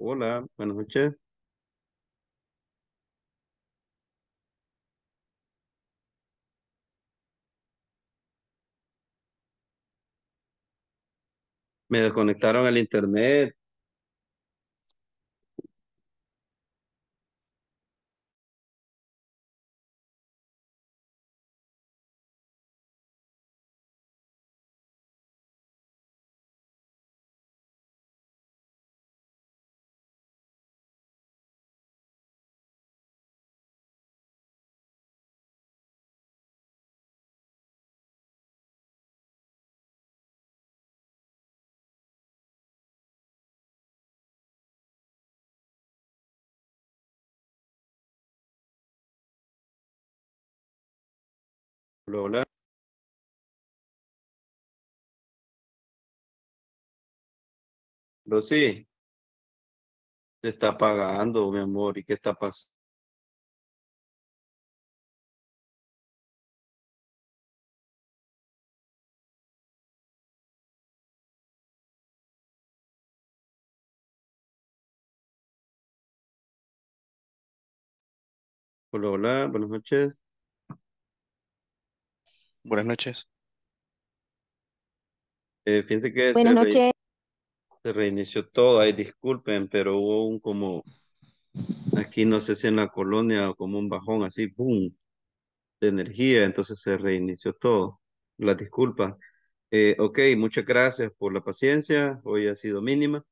Hola, buenas noches. Me desconectaron el internet. hola Rosy, se está apagando, mi amor, ¿y qué está pasando? Hola, hola, buenas noches. Buenas noches. Eh, fíjense que Buenas se, noches. se reinició todo, ahí disculpen, pero hubo un como, aquí no sé si en la colonia o como un bajón así, boom, de energía, entonces se reinició todo. La disculpa. Eh, ok, muchas gracias por la paciencia, hoy ha sido mínima.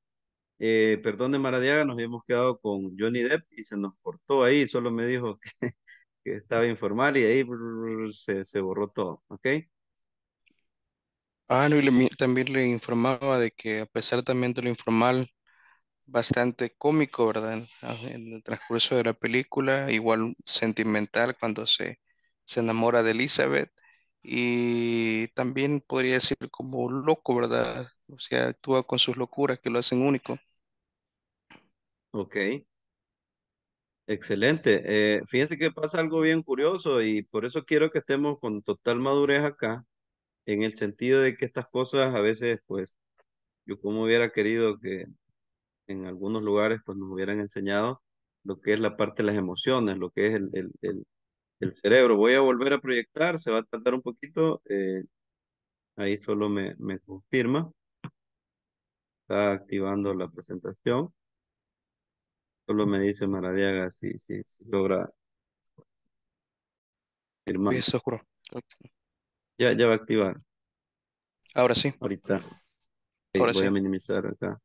Eh, perdón de Maradiaga, nos habíamos quedado con Johnny Depp y se nos cortó ahí, solo me dijo que que estaba informal y ahí se, borró todo, ¿ok? Ah, no, y también le informaba de que a pesar también de lo informal, bastante cómico, ¿verdad? Ah, en el transcurso de la película, igual sentimental cuando se, se enamora de Elizabeth y también podría decir como loco, ¿verdad? O sea, actúa con sus locuras que lo hacen único. Ok. Excelente. Eh, fíjense que pasa algo bien curioso y por eso quiero que estemos con total madurez acá, en el sentido de que estas cosas a veces, pues, yo como hubiera querido que en algunos lugares, pues, nos hubieran enseñado lo que es la parte de las emociones, lo que es el, el, el, cerebro. Voy a volver a proyectar, se va a tardar un poquito. Eh, ahí solo me, me confirma. Está activando la presentación. Solo me dice Maradiaga si, si, logra firmar. Ya, ya va a activar. Ahora sí. Ahorita. voy a minimizar acá.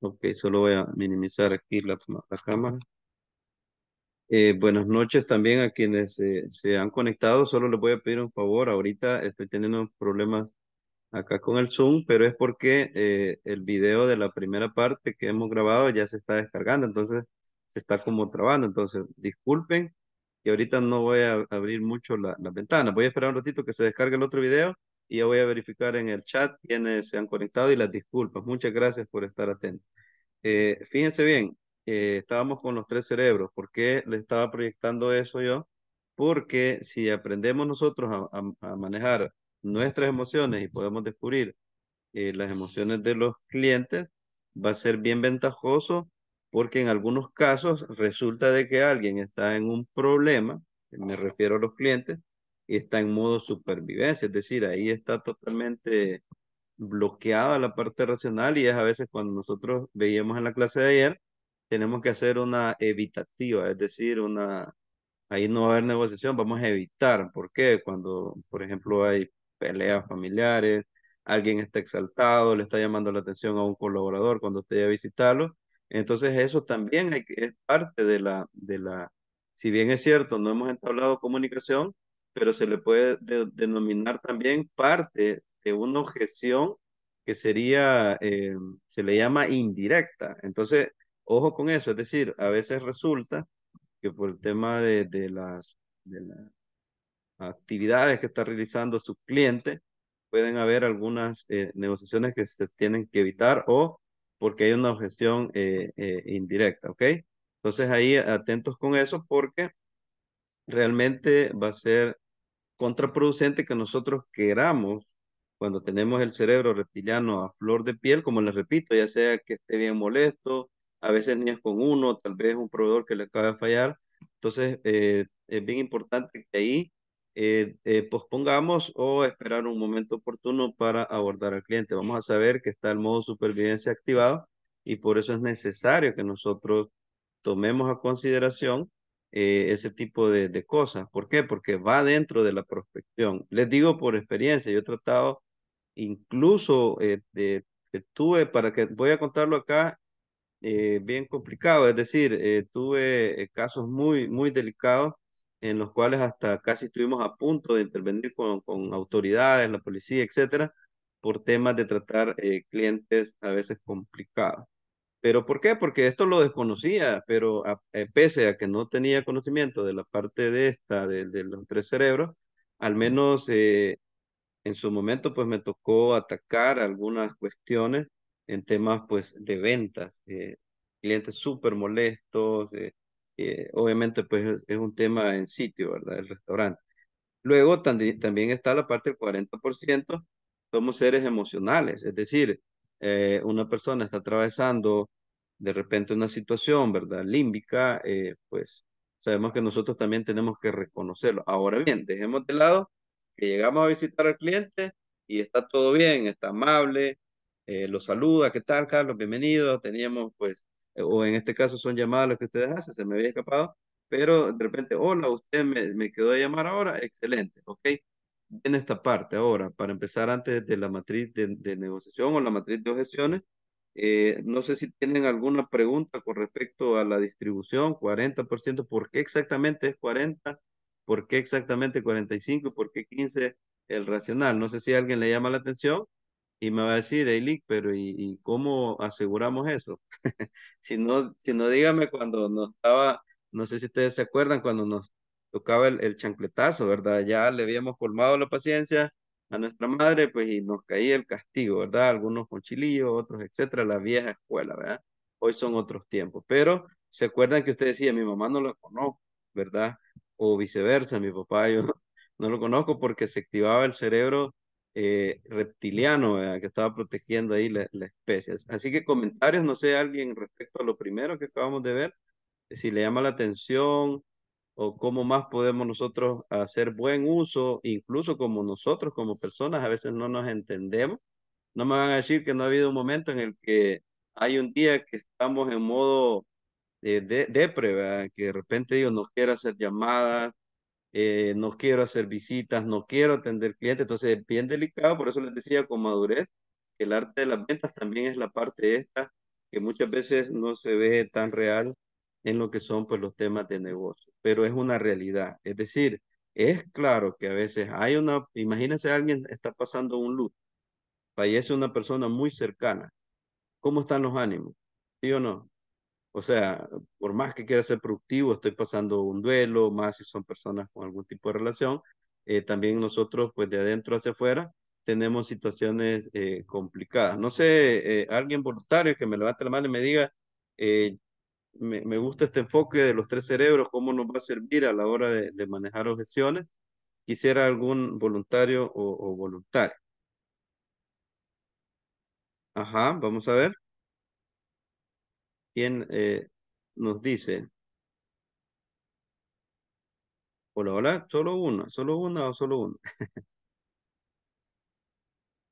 Ok, solo voy a minimizar aquí la, cámara. Eh, buenas noches también a quienes eh, se han conectado. Solo les voy a pedir un favor. Ahorita estoy teniendo problemas acá con el Zoom, pero es porque eh, el video de la primera parte que hemos grabado ya se está descargando, entonces se está como trabando, entonces disculpen y ahorita no voy a abrir mucho la, ventana, voy a esperar un ratito que se descargue el otro video y ya voy a verificar en el chat quiénes se han conectado y las disculpas, muchas gracias por estar atentos. Eh, fíjense bien, eh, estábamos con los tres cerebros, ¿por qué le estaba proyectando eso yo? Porque si aprendemos nosotros a manejar nuestras emociones y podemos descubrir eh, las emociones de los clientes, va a ser bien ventajoso porque en algunos casos resulta de que alguien está en un problema, me refiero a los clientes, y está en modo supervivencia, es decir, ahí está totalmente bloqueada la parte racional y es a veces cuando nosotros veíamos en la clase de ayer, tenemos que hacer una evitativa, es decir, una ahí no va a haber negociación, vamos a evitar, ¿por qué? Cuando, por ejemplo, hay peleas familiares, alguien está exaltado, le está llamando la atención a un colaborador cuando usted a visitarlo. Entonces eso también hay, es parte de la, de la, si bien es cierto, no hemos entablado comunicación, pero se le puede denominar también parte de una objeción que sería, eh, se le llama indirecta. Entonces, ojo con eso, es decir, a veces resulta que por el tema de, de las, de actividades que está realizando su cliente, pueden haber algunas eh, negociaciones que se tienen que evitar o porque hay una objeción eh, eh, indirecta, ¿ok? Entonces ahí atentos con eso porque realmente va a ser contraproducente que nosotros queramos, cuando tenemos el cerebro reptiliano a flor de piel, como les repito, ya sea que esté bien molesto, a veces ni es con uno, tal vez un proveedor que le acaba de fallar. Entonces, es bien importante que ahí eh, eh, pospongamos o esperar un momento oportuno para abordar al cliente. Vamos a saber que está el modo supervivencia activado y por eso es necesario que nosotros tomemos a consideración eh, ese tipo de, de, cosas. ¿Por qué? Porque va dentro de la prospección. Les digo por experiencia, yo he tratado incluso de, tuve, para que voy a contarlo acá, bien complicado, es decir, tuve casos muy, muy delicados en los cuales hasta casi estuvimos a punto de intervenir con, autoridades, la policía, etcétera, por temas de tratar eh, clientes a veces complicados. ¿Pero por qué? Porque esto lo desconocía, pero eh, pese a que no tenía conocimiento de la parte de esta, de, los tres cerebros, al menos eh, en su momento pues me tocó atacar algunas cuestiones en temas pues de ventas, clientes súper molestos, obviamente, pues es un tema en sitio, ¿verdad? El restaurante. Luego también está la parte del 40%, somos seres emocionales, es decir, eh, una persona está atravesando de repente una situación, ¿verdad? Límbica, eh, pues sabemos que nosotros también tenemos que reconocerlo. Ahora bien, dejemos de lado que llegamos a visitar al cliente y está todo bien, está amable, eh, lo saluda, ¿qué tal, Carlos? Bienvenido, teníamos pues o en este caso son llamadas las que ustedes hacen, se me había escapado, pero de repente, hola, usted me, me quedó a llamar ahora, excelente, ok. En esta parte ahora, para empezar antes de la matriz de, de negociación o la matriz de objeciones, eh, no sé si tienen alguna pregunta con respecto a la distribución, 40%, ¿por qué exactamente es 40? ¿Por qué exactamente 45? ¿Por qué 15 el racional? No sé si alguien le llama la atención y me va a decir, Eilik, pero ¿y, cómo aseguramos eso? si, no, si no, dígame cuando nos estaba, no sé si ustedes se acuerdan, cuando nos tocaba el, el chancletazo, ¿verdad? Ya le habíamos colmado la paciencia a nuestra madre, pues y nos caía el castigo, ¿verdad? Algunos con chilillo otros, etcétera, la vieja escuela, ¿verdad? Hoy son otros tiempos, pero se acuerdan que usted decía, mi mamá no lo conozco, ¿verdad? O viceversa, mi papá yo no lo conozco porque se activaba el cerebro eh, reptiliano que estaba protegiendo ahí la, especies. Así que comentarios, no sé, alguien respecto a lo primero que acabamos de ver, si le llama la atención o cómo más podemos nosotros hacer buen uso, incluso como nosotros como personas a veces no nos entendemos. No me van a decir que no ha habido un momento en el que hay un día que estamos en modo eh, de, depre, que de repente Dios no quiero hacer llamadas, eh, no quiero hacer visitas, no quiero atender clientes, entonces es bien delicado, por eso les decía con madurez, que el arte de las ventas también es la parte esta que muchas veces no se ve tan real en lo que son pues los temas de negocio, pero es una realidad, es decir, es claro que a veces hay una, imagínense alguien está pasando un luto, fallece una persona muy cercana, ¿cómo están los ánimos? ¿Sí o no? O sea, por más que quiera ser productivo, estoy pasando un duelo, más si son personas con algún tipo de relación, eh, también nosotros, pues de adentro hacia afuera, tenemos situaciones eh, complicadas. No sé, eh, alguien voluntario que me levante la mano y me diga, me, gusta este enfoque de los tres cerebros, cómo nos va a servir a la hora de, manejar objeciones. Quisiera algún voluntario o, o voluntaria. Ajá, vamos a ver. ¿Quién eh, nos dice. Hola, hola, solo una, solo una o solo una.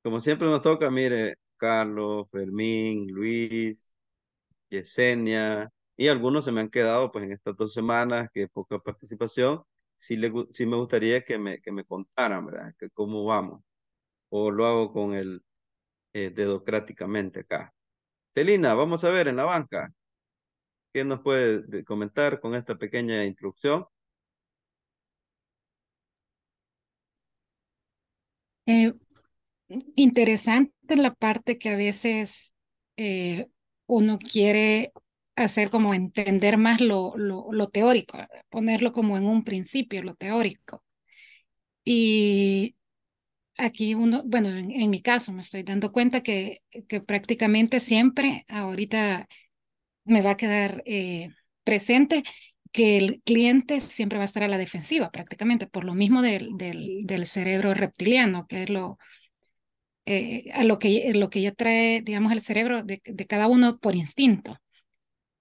Como siempre nos toca, mire, Carlos, Fermín, Luis, Yesenia, y algunos se me han quedado pues en estas dos semanas que poca participación. Sí, me gustaría que me, que me contaran, ¿verdad? Que cómo vamos. O lo hago con el eh, dedocráticamente acá. Celina, vamos a ver en la banca. ¿Qué nos puede comentar con esta pequeña introducción? Eh, interesante la parte que a veces eh, uno quiere hacer como entender más lo, teórico, ponerlo como en un principio, lo teórico. Y aquí uno, bueno, en, mi caso me estoy dando cuenta que, que prácticamente siempre ahorita me va a quedar eh, presente que el cliente siempre va a estar a la defensiva prácticamente, por lo mismo del, del, cerebro reptiliano, que es lo, eh, a lo que, lo que ya trae, digamos, el cerebro de, de, cada uno por instinto.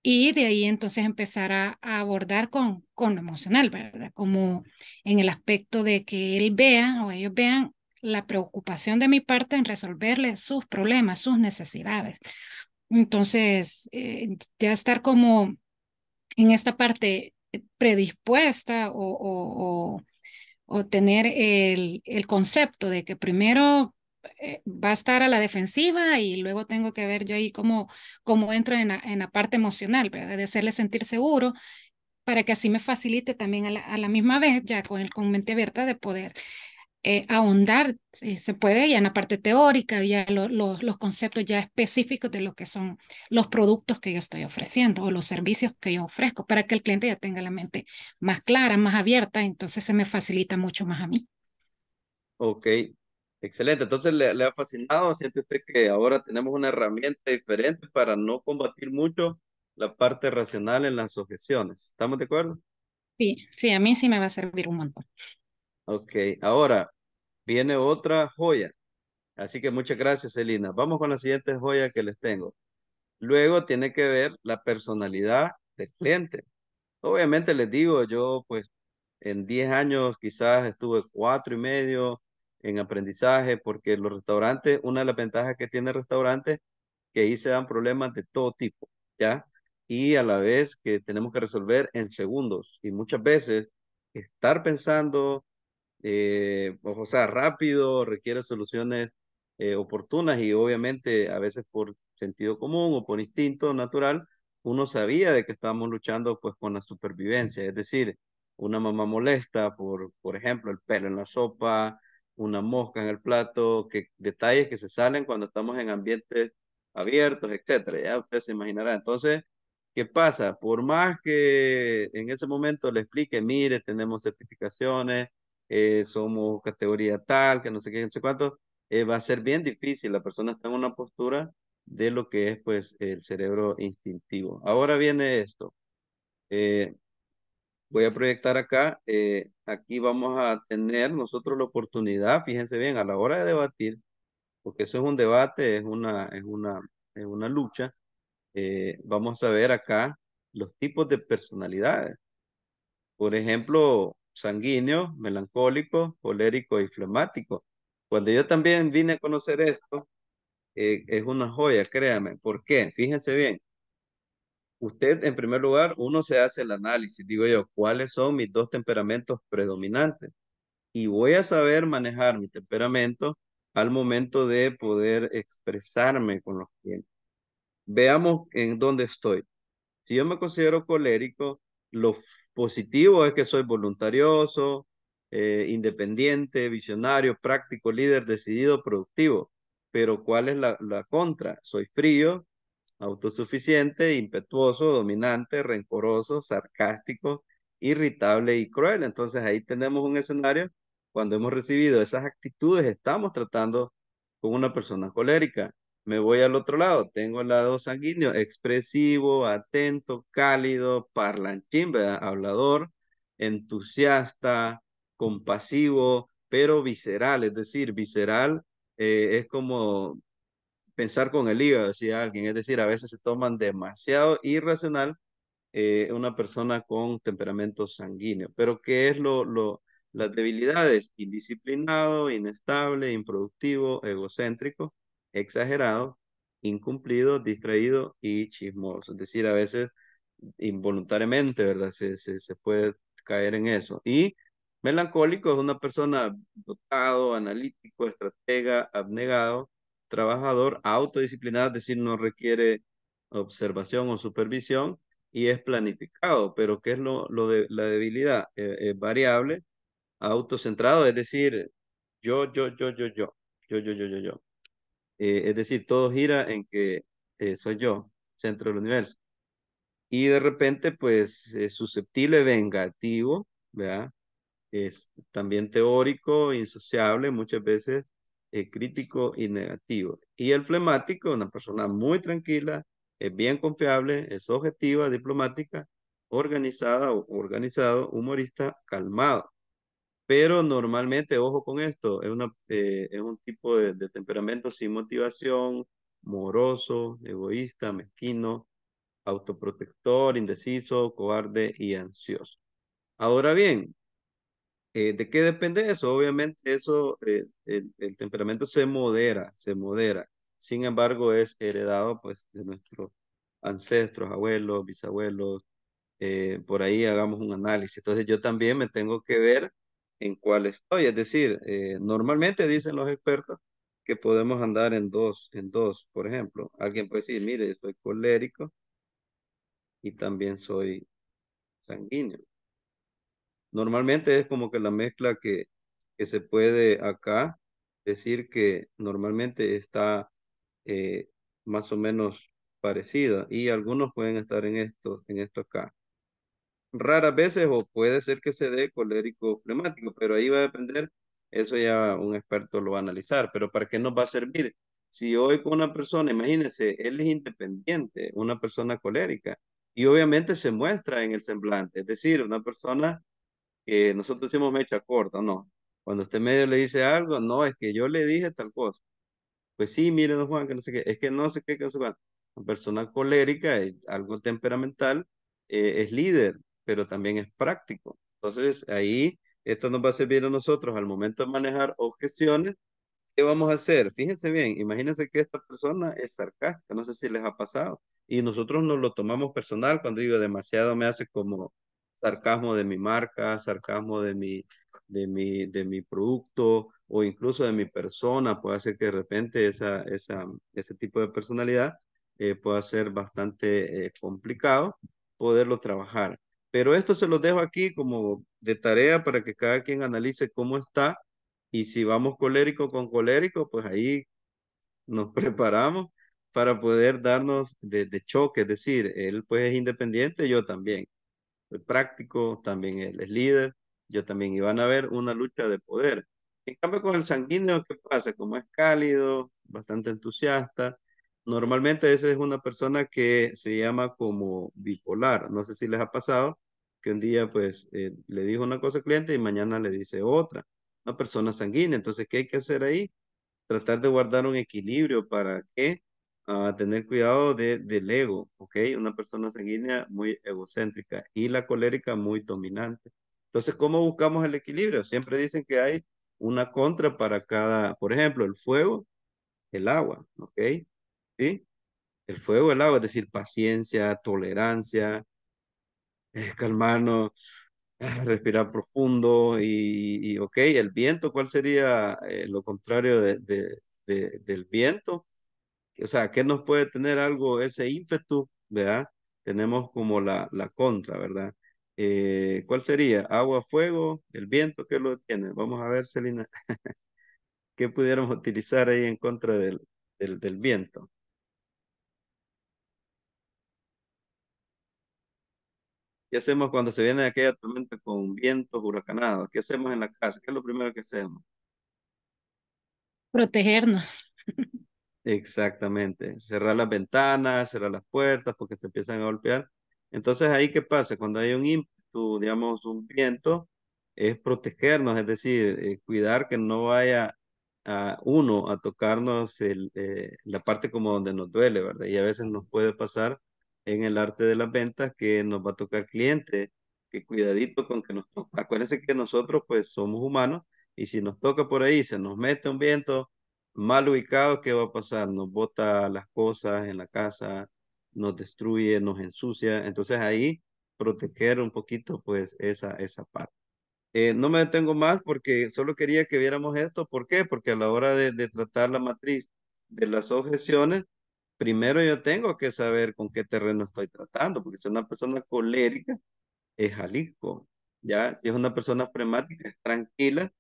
Y de ahí entonces empezar a, abordar con, con lo emocional, ¿verdad? Como en el aspecto de que él vea o ellos vean la preocupación de mi parte en resolverle sus problemas, sus necesidades. Entonces, eh, ya estar como en esta parte eh, predispuesta o, o, tener el, el, concepto de que primero eh, va a estar a la defensiva y luego tengo que ver yo ahí cómo, cómo entro en la, en la parte emocional, ¿verdad? De hacerle sentir seguro para que así me facilite también a la, misma vez, ya con el con mente abierta, de poder eh, ahondar, eh, se puede ya en la parte teórica, ya los conceptos ya específicos de lo que son los productos que yo estoy ofreciendo o los servicios que yo ofrezco, para que el cliente ya tenga la mente más clara, más abierta, entonces se me facilita mucho más a mí. Ok, excelente. Entonces, ¿le, le ha fascinado? ¿Siente usted que ahora tenemos una herramienta diferente para no combatir mucho la parte racional en las objeciones? ¿Estamos de acuerdo? Sí, sí, a mí sí me va a servir un montón. Ok, ahora viene otra joya. Así que muchas gracias, Elina. Vamos con la siguiente joya que les tengo. Luego tiene que ver la personalidad del cliente. Obviamente les digo, yo pues en 10 años quizás estuve 4 y medio en aprendizaje porque los restaurantes, una de las ventajas que tiene el restaurante, que ahí se dan problemas de todo tipo, ¿ya? Y a la vez que tenemos que resolver en segundos. Y muchas veces estar pensando, eh, pues, o sea, rápido, requiere soluciones eh, oportunas y obviamente a veces por sentido común o por instinto natural, uno sabía de que estábamos luchando pues con la supervivencia, es decir, una mamá molesta por, por ejemplo, el pelo en la sopa, una mosca en el plato, que detalles que se salen cuando estamos en ambientes abiertos, etcétera, ya usted se imaginará. Entonces, ¿qué pasa? Por más que en ese momento le explique, mire, tenemos certificaciones, eh, somos categoría tal, que no sé qué, no sé cuánto, eh, va a ser bien difícil. La persona está en una postura de lo que es pues el cerebro instintivo. Ahora viene esto. Eh, voy a proyectar acá. aquí vamos a tener nosotros la oportunidad, fíjense bien, a la hora de debatir, porque eso es un debate, es una, es una, es una lucha. vamos a ver acá los tipos de personalidades. Por ejemplo, sanguíneo, melancólico, colérico y flemático. Cuando yo también vine a conocer esto, eh, es una joya, créame. ¿Por qué? Fíjense bien. Usted, en primer lugar, uno se hace el análisis, digo yo, cuáles son mis dos temperamentos predominantes. Y voy a saber manejar mi temperamento al momento de poder expresarme con los clientes. Veamos en dónde estoy. Si yo me considero colérico, lo positivo es que soy voluntarioso, eh, independiente, visionario, práctico, líder, decidido, productivo. Pero ¿cuál es la contra? Soy frío, autosuficiente, impetuoso, dominante, rencoroso, sarcástico, irritable y cruel. Entonces ahí tenemos un escenario, cuando hemos recibido esas actitudes, estamos tratando con una persona colérica. Me voy al otro lado, tengo el lado sanguíneo, expresivo, atento, cálido, parlanchín, hablador, entusiasta, compasivo, pero visceral, es decir, visceral eh, es como pensar con el hígado, decía alguien, es decir, a veces se toman demasiado irracional eh, una persona con temperamento sanguíneo. Pero ¿qué es lo, lo, las debilidades? Indisciplinado, inestable, improductivo, egocéntrico exagerado, incumplido, distraído y chismoso. Es decir, a veces involuntariamente, ¿verdad? Se, se, se puede caer en eso. Y melancólico es una persona dotado, analítico, estratega, abnegado, trabajador, autodisciplinado, es decir, no requiere observación o supervisión y es planificado, pero ¿qué es lo, lo de la debilidad? Eh, es variable, autocentrado, es decir, yo, yo, yo, yo, yo, yo, yo, yo, yo, yo. Eh, es decir, todo gira en que eh, soy yo, centro del universo. Y de repente, pues, es susceptible, vengativo, ¿verdad? Es también teórico, insociable, muchas veces eh, crítico y negativo. Y el flemático, una persona muy tranquila, es bien confiable, es objetiva, diplomática, organizada o organizado, humorista, calmado pero normalmente, ojo con esto, es, una, eh, es un tipo de, temperamento sin motivación, moroso, egoísta, mezquino, autoprotector, indeciso, cobarde y ansioso. Ahora bien, eh, ¿de qué depende eso? Obviamente eso, eh, el, temperamento se modera, se modera. Sin embargo, es heredado pues de nuestros ancestros, abuelos, bisabuelos. por ahí hagamos un análisis. Entonces yo también me tengo que ver en cuál estoy. Es decir, eh, normalmente dicen los expertos que podemos andar en dos, en dos, por ejemplo. Alguien puede decir, mire, soy colérico y también soy sanguíneo. Normalmente es como que la mezcla que, que se puede acá decir que normalmente está eh, más o menos parecida y algunos pueden estar en esto, en esto acá raras veces o puede ser que se dé colérico flemático, pero ahí va a depender, eso ya un experto lo va a analizar, pero ¿para qué nos va a servir? Si hoy con una persona, imagínense, él es independiente, una persona colérica, y obviamente se muestra en el semblante, es decir, una persona que nosotros decimos mecha corta, no. Cuando este medio le dice algo, no, es que yo le dije tal cosa. Pues sí, miren, don Juan, que no sé qué, es que no sé qué, que no sé Una persona colérica, algo temperamental, eh, es líder, pero también es práctico. Entonces, ahí, esto nos va a servir a nosotros al momento de manejar objeciones. ¿Qué vamos a hacer? Fíjense bien, imagínense que esta persona es sarcástica, no sé si les ha pasado, y nosotros nos lo tomamos personal cuando digo demasiado me hace como sarcasmo de mi marca, sarcasmo de mi, de mi, de mi producto o incluso de mi persona, puede hacer que de repente esa, esa, ese tipo de personalidad eh, pueda ser bastante eh, complicado poderlo trabajar. Pero esto se lo dejo aquí como de tarea para que cada quien analice cómo está y si vamos colérico con colérico, pues ahí nos preparamos para poder darnos de, choque, es decir, él pues es independiente, yo también. Soy práctico, también él es líder, yo también. Y van a ver una lucha de poder. En cambio con el sanguíneo, ¿qué pasa? Como es cálido, bastante entusiasta, Normalmente esa es una persona que se llama como bipolar. No sé si les ha pasado que un día pues eh, le dijo una cosa al cliente y mañana le dice otra. Una persona sanguínea. Entonces, ¿qué hay que hacer ahí? Tratar de guardar un equilibrio para que ah, tener cuidado de, del ego, ¿ok? Una persona sanguínea muy egocéntrica y la colérica muy dominante. Entonces, ¿cómo buscamos el equilibrio? Siempre dicen que hay una contra para cada, por ejemplo, el fuego, el agua, ¿ok? El fuego el agua, es decir, paciencia, tolerancia, eh, calmarnos, ah, respirar profundo y, ok, el viento, ¿cuál sería eh, lo contrario de, del viento? O sea, ¿qué nos puede tener algo ese ímpetu, verdad? Tenemos como la, la contra, ¿verdad? Eh, ¿Cuál sería? Agua, fuego, el viento, ¿qué lo tiene? Vamos a ver, Celina, ¿qué pudiéramos utilizar ahí en contra del, del viento? ¿Qué hacemos cuando se viene aquella tormenta con vientos huracanados? ¿Qué hacemos en la casa? ¿Qué es lo primero que hacemos? Protegernos. Exactamente. Cerrar las ventanas, cerrar las puertas porque se empiezan a golpear. Entonces, ahí qué pasa? Cuando hay un ímpetu, digamos, un viento, es protegernos, es decir, eh, cuidar que no vaya a uno a tocarnos eh, la parte como donde nos duele, ¿verdad? Y a veces nos puede pasar en el arte de las ventas que nos va a tocar cliente... que cuidadito con que nos toca, Acuérdense que nosotros pues somos humanos y si nos toca por ahí, se nos mete un viento mal ubicado, ¿qué va a pasar? Nos bota las cosas en la casa, nos destruye, nos ensucia. Entonces ahí proteger un poquito pues esa, esa parte. Eh, no me detengo más porque solo quería que viéramos esto. ¿Por qué? Porque a la hora de, de tratar la matriz de las objeciones, primero yo tengo que saber con qué terreno estoy tratando, porque si es una persona colérica es Jalisco, ya, si es una persona fremática es tranquila,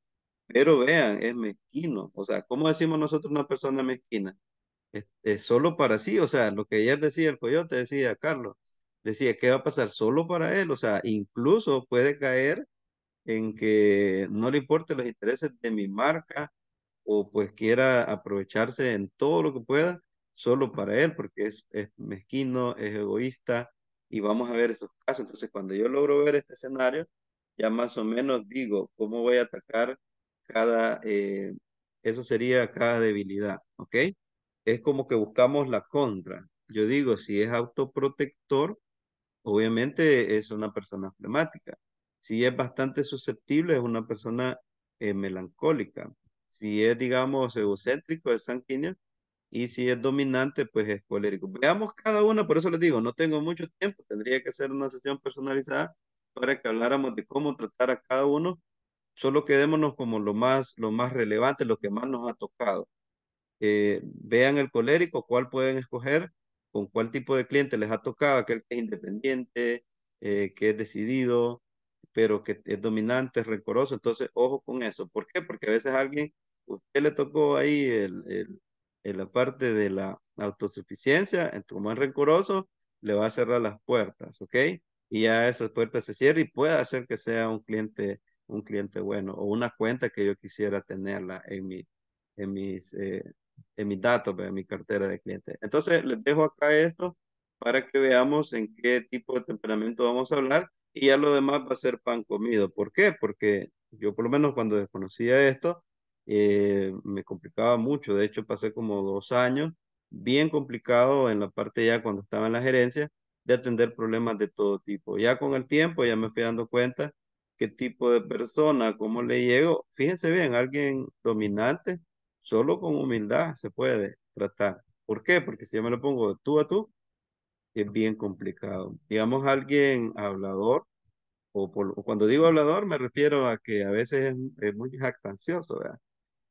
pero vean, es mezquino, o sea, ¿cómo decimos nosotros una persona mezquina? Es, solo para sí, o sea, lo que ya decía el coyote, decía Carlos, decía, ¿qué va a pasar solo para él? O sea, incluso puede caer en que no le importe los intereses de mi marca o pues quiera aprovecharse en todo lo que pueda solo para él, porque es, mezquino, es egoísta, y vamos a ver esos casos. Entonces, cuando yo logro ver este escenario, ya más o menos digo cómo voy a atacar cada, eh, eso sería cada debilidad, ¿ok? Es como que buscamos la contra. Yo digo, si es autoprotector, obviamente es una persona flemática. Si es bastante susceptible, es una persona eh, melancólica. Si es, digamos, egocéntrico, es sanguíneo, y si es dominante, pues es colérico. Veamos cada uno, por eso les digo, no tengo mucho tiempo, tendría que hacer una sesión personalizada para que habláramos de cómo tratar a cada uno. Solo quedémonos como lo más, lo más relevante, lo que más nos ha tocado. Eh, vean el colérico, cuál pueden escoger, con cuál tipo de cliente les ha tocado, aquel que es independiente, eh, que es decidido, pero que es dominante, es rencoroso. Entonces, ojo con eso. ¿Por qué? Porque a veces a alguien, usted le tocó ahí el, el en la parte de la autosuficiencia, en tu más rencoroso, le va a cerrar las puertas, ¿ok? Y ya esas puertas se cierran y puede hacer que sea un cliente, un cliente bueno o una cuenta que yo quisiera tenerla en mis, en mis, eh, en mis datos, en mi cartera de clientes. Entonces, les dejo acá esto para que veamos en qué tipo de temperamento vamos a hablar y ya lo demás va a ser pan comido. ¿Por qué? Porque yo por lo menos cuando desconocía esto, eh, me complicaba mucho. De hecho, pasé como dos años bien complicado en la parte ya cuando estaba en la gerencia de atender problemas de todo tipo. Ya con el tiempo ya me fui dando cuenta qué tipo de persona, cómo le llego. Fíjense bien, alguien dominante, solo con humildad se puede tratar. ¿Por qué? Porque si yo me lo pongo tú a tú, es bien complicado. Digamos, alguien hablador, o, cuando digo hablador me refiero a que a veces es, es muy jactancioso, ¿verdad?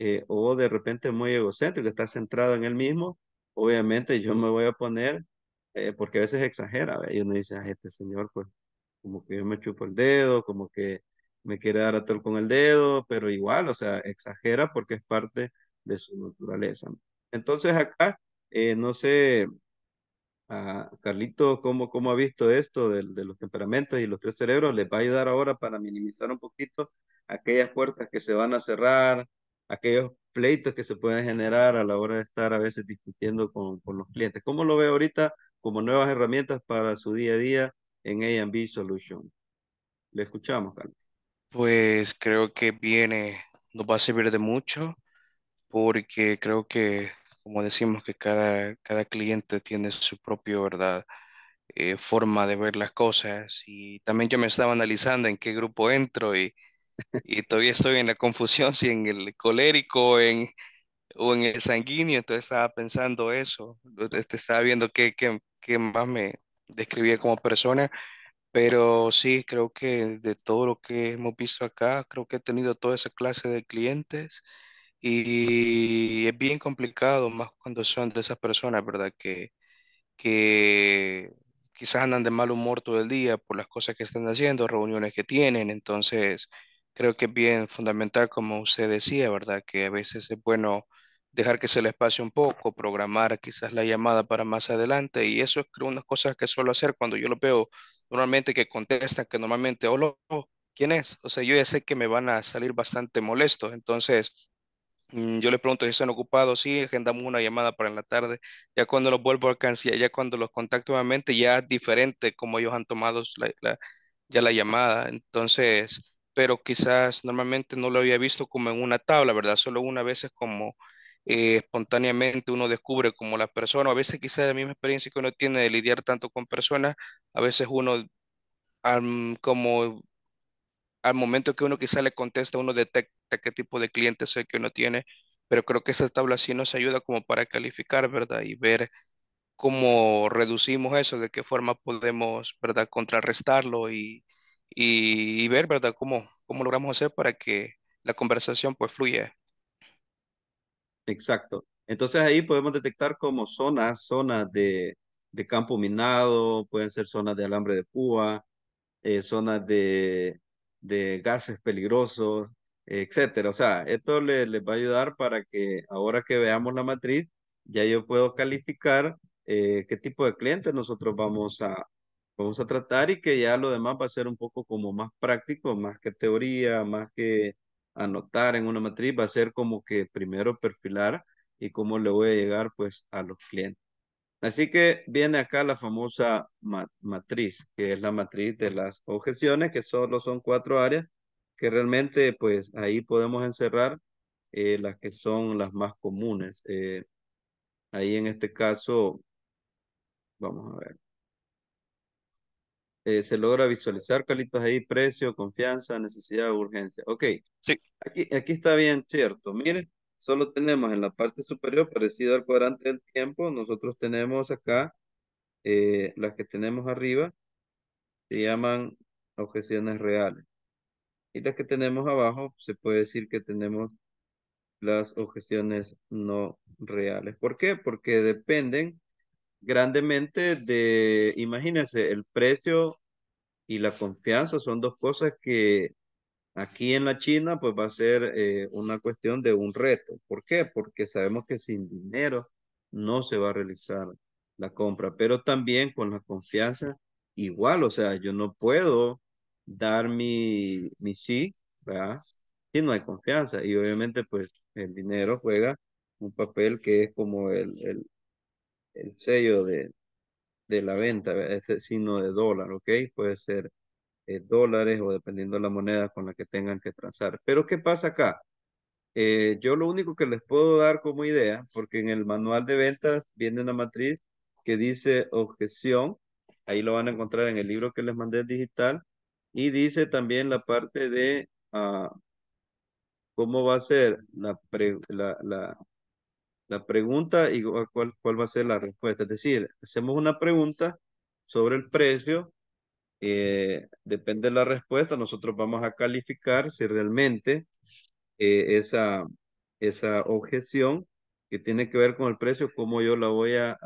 Eh, o de repente muy egocéntrico, está centrado en él mismo, obviamente yo me voy a poner, eh, porque a veces exagera, y uno dice, este señor, pues, como que yo me chupo el dedo, como que me quiere dar a todo con el dedo, pero igual, o sea, exagera porque es parte de su naturaleza. Entonces acá, eh, no sé, ah, Carlito, ¿cómo, ¿cómo ha visto esto de, de los temperamentos y los tres cerebros? ¿Les va a ayudar ahora para minimizar un poquito aquellas puertas que se van a cerrar, aquellos pleitos que se pueden generar a la hora de estar a veces discutiendo con, los clientes. ¿Cómo lo ve ahorita como nuevas herramientas para su día a día en A&B Solution? Le escuchamos, Carlos. Pues creo que viene, nos va a servir de mucho porque creo que, como decimos, que cada, cada cliente tiene su propia ¿verdad? Eh, forma de ver las cosas y también yo me estaba analizando en qué grupo entro y y todavía estoy en la confusión si en el colérico en, o en el sanguíneo, entonces estaba pensando eso, este, estaba viendo qué, qué, qué más me describía como persona, pero sí, creo que de todo lo que hemos visto acá, creo que he tenido toda esa clase de clientes y es bien complicado, más cuando son de esas personas, ¿verdad? Que, que quizás andan de mal humor todo el día por las cosas que están haciendo, reuniones que tienen, entonces creo que es bien fundamental, como usted decía, ¿verdad? Que a veces es bueno dejar que se le pase un poco, programar quizás la llamada para más adelante. Y eso es creo, unas cosas que suelo hacer cuando yo lo veo normalmente que contestan, que normalmente, hola, ¿quién es? O sea, yo ya sé que me van a salir bastante molestos. Entonces, mm, yo les pregunto si están ocupados, sí, agendamos una llamada para en la tarde. Ya cuando los vuelvo a alcanzar, ya cuando los contacto nuevamente, ya es diferente como ellos han tomado la, ya la llamada. Entonces, pero quizás normalmente no lo había visto como en una tabla, ¿verdad? Solo una vez es como eh, espontáneamente uno descubre como la persona, a veces quizás la misma experiencia que uno tiene de lidiar tanto con personas, a veces uno como al momento que uno quizás le contesta, uno detecta qué tipo de clientes es el que uno tiene, pero creo que esa tabla sí nos ayuda como para calificar, ¿verdad? Y ver cómo reducimos eso, de qué forma podemos, ¿verdad?, contrarrestarlo y, y, ver, ¿verdad?, cómo, cómo logramos hacer para que la conversación pues fluya. Exacto. Entonces ahí podemos detectar como zonas, zonas de, campo minado, pueden ser zonas de alambre de púa, eh, zonas de, de, gases peligrosos, etcétera. O sea, esto les va a ayudar para que ahora que veamos la matriz, ya yo puedo calificar eh, qué tipo de clientes nosotros vamos a, vamos a tratar y que ya lo demás va a ser un poco como más práctico, más que teoría, más que anotar en una matriz, va a ser como que primero perfilar y cómo le voy a llegar pues a los clientes. Así que viene acá la famosa matriz, que es la matriz de las objeciones, que solo son cuatro áreas, que realmente pues ahí podemos encerrar eh, las que son las más comunes. Eh, ahí en este caso, vamos a ver. Eh, se logra visualizar, Carlitos, ahí precio, confianza, necesidad, urgencia. Ok. Sí. Aquí, aquí está bien, cierto. Miren, solo tenemos en la parte superior, parecido al cuadrante del tiempo, nosotros tenemos acá eh, las que tenemos arriba, se llaman objeciones reales. Y las que tenemos abajo, se puede decir que tenemos las objeciones no reales. ¿Por qué? Porque dependen grandemente de, imagínense, el precio y la confianza son dos cosas que aquí en la China pues va a ser eh, una cuestión de un reto. ¿Por qué? Porque sabemos que sin dinero no se va a realizar la compra, pero también con la confianza igual, o sea, yo no puedo dar mi, mi sí, ¿verdad? Si no hay confianza y obviamente pues el dinero juega un papel que es como el, el, el sello de, la venta, ese signo de dólar, ¿ok? Puede ser eh, dólares o dependiendo de la moneda con la que tengan que transar. Pero ¿qué pasa acá? Eh, yo lo único que les puedo dar como idea, porque en el manual de ventas viene una matriz que dice objeción, ahí lo van a encontrar en el libro que les mandé digital, y dice también la parte de ah, cómo va a ser la, la, la, la pregunta y cuál, cuál va a ser la respuesta. Es decir, hacemos una pregunta sobre el precio, eh, depende de la respuesta, nosotros vamos a calificar si realmente eh, esa, esa objeción que tiene que ver con el precio, cómo yo la voy a,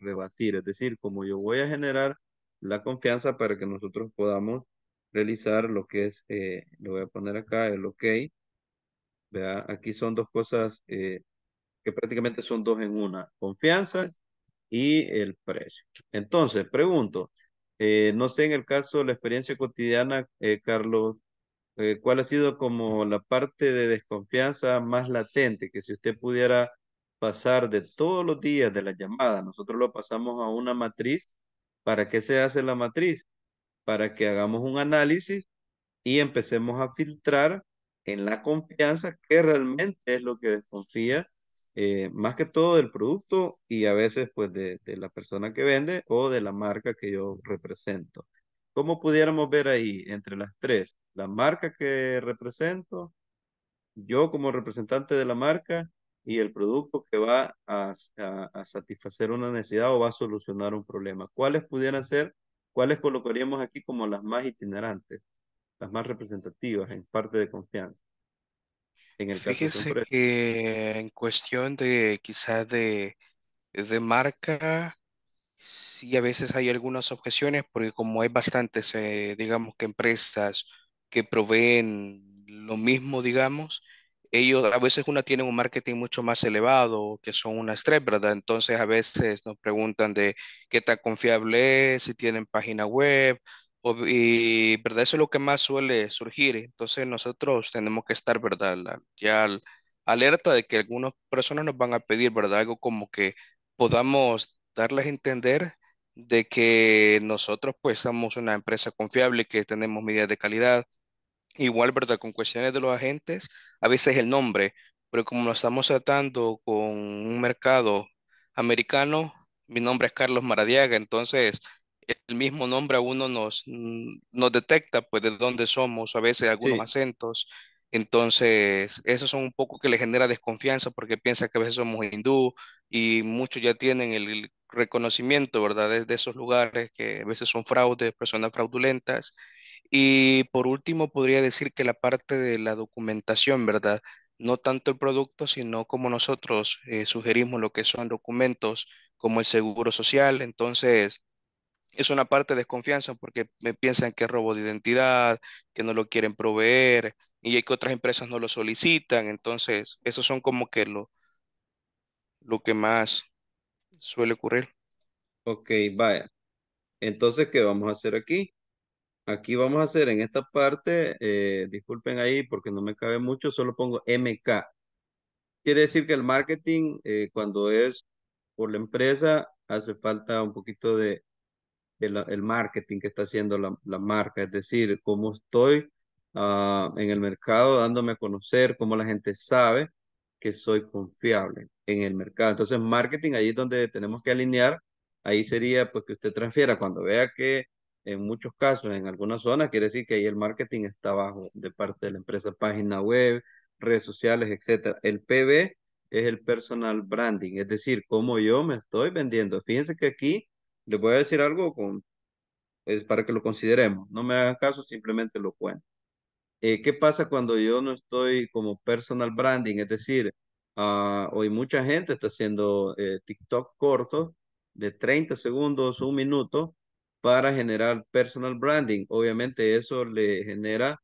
rebatir, es decir, cómo yo voy a generar la confianza para que nosotros podamos realizar lo que es, eh, Le voy a poner acá, el ok. ¿Vea? Aquí son dos cosas prácticamente son dos en una, confianza y el precio. Entonces, pregunto, eh, no sé en el caso de la experiencia cotidiana, eh, Carlos, eh, ¿cuál ha sido como la parte de desconfianza más latente que si usted pudiera pasar de todos los días de la llamada, nosotros lo pasamos a una matriz, ¿para qué se hace la matriz? Para que hagamos un análisis y empecemos a filtrar en la confianza qué realmente es lo que desconfía eh, más que todo del producto y a veces pues de, la persona que vende o de la marca que yo represento. ¿Cómo pudiéramos ver ahí entre las tres? La marca que represento, yo como representante de la marca y el producto que va a satisfacer una necesidad o va a solucionar un problema. ¿Cuáles pudieran ser? ¿Cuáles colocaríamos aquí como las más itinerantes, las más representativas en parte de confianza? En que en cuestión de quizás de, marca, sí a veces hay algunas objeciones porque como hay bastantes, eh, digamos que empresas que proveen lo mismo, digamos, ellos a veces una tienen un marketing mucho más elevado, que son unas tres, ¿verdad? Entonces a veces nos preguntan de qué tan confiable es, si tienen página web, y verdad eso es lo que más suele surgir entonces nosotros tenemos que estar verdad ya alerta de que algunas personas nos van a pedir verdad algo como que podamos darles a entender de que nosotros pues somos una empresa confiable que tenemos medidas de calidad igual verdad con cuestiones de los agentes a veces el nombre pero como nos estamos tratando con un mercado americano mi nombre es Carlos Maradiaga entonces el mismo nombre a uno nos, nos detecta pues de dónde somos, a veces algunos acentos. Entonces, eso son un poco que le genera desconfianza porque piensa que a veces somos hindú y muchos ya tienen el reconocimiento, ¿verdad? De, esos lugares que a veces son fraudes, personas fraudulentas. Y por último, podría decir que la parte de la documentación, ¿verdad? no tanto el producto, sino como nosotros eh, sugerimos lo que son documentos como el seguro social. Entonces, es una parte de desconfianza porque me piensan que es robo de identidad, que no lo quieren proveer y que otras empresas no lo solicitan. Entonces, esos son como que lo, lo que más suele ocurrir. Ok, vaya. Entonces, ¿qué vamos a hacer aquí? Aquí vamos a hacer en esta parte, eh, disculpen ahí porque no me cabe mucho, solo pongo MK. Quiere decir que el marketing, eh, cuando es por la empresa, hace falta un poquito de el, marketing que está haciendo la, marca, es decir, cómo estoy ah, en el mercado dándome a conocer, cómo la gente sabe que soy confiable en el mercado. Entonces, marketing ahí es donde tenemos que alinear. Ahí sería pues que usted transfiera cuando vea que en muchos casos, en algunas zonas, quiere decir que ahí el marketing está abajo de parte de la empresa, página web, redes sociales, etcétera. El PB es el personal branding, es decir, cómo yo me estoy vendiendo. Fíjense que aquí les voy a decir algo con, es para que lo consideremos. No me hagan caso, simplemente lo cuento. Eh, ¿Qué pasa cuando yo no estoy como personal branding? Es decir, ah, hoy mucha gente está haciendo eh, TikTok corto de 30 segundos, un minuto, para generar personal branding. Obviamente eso le genera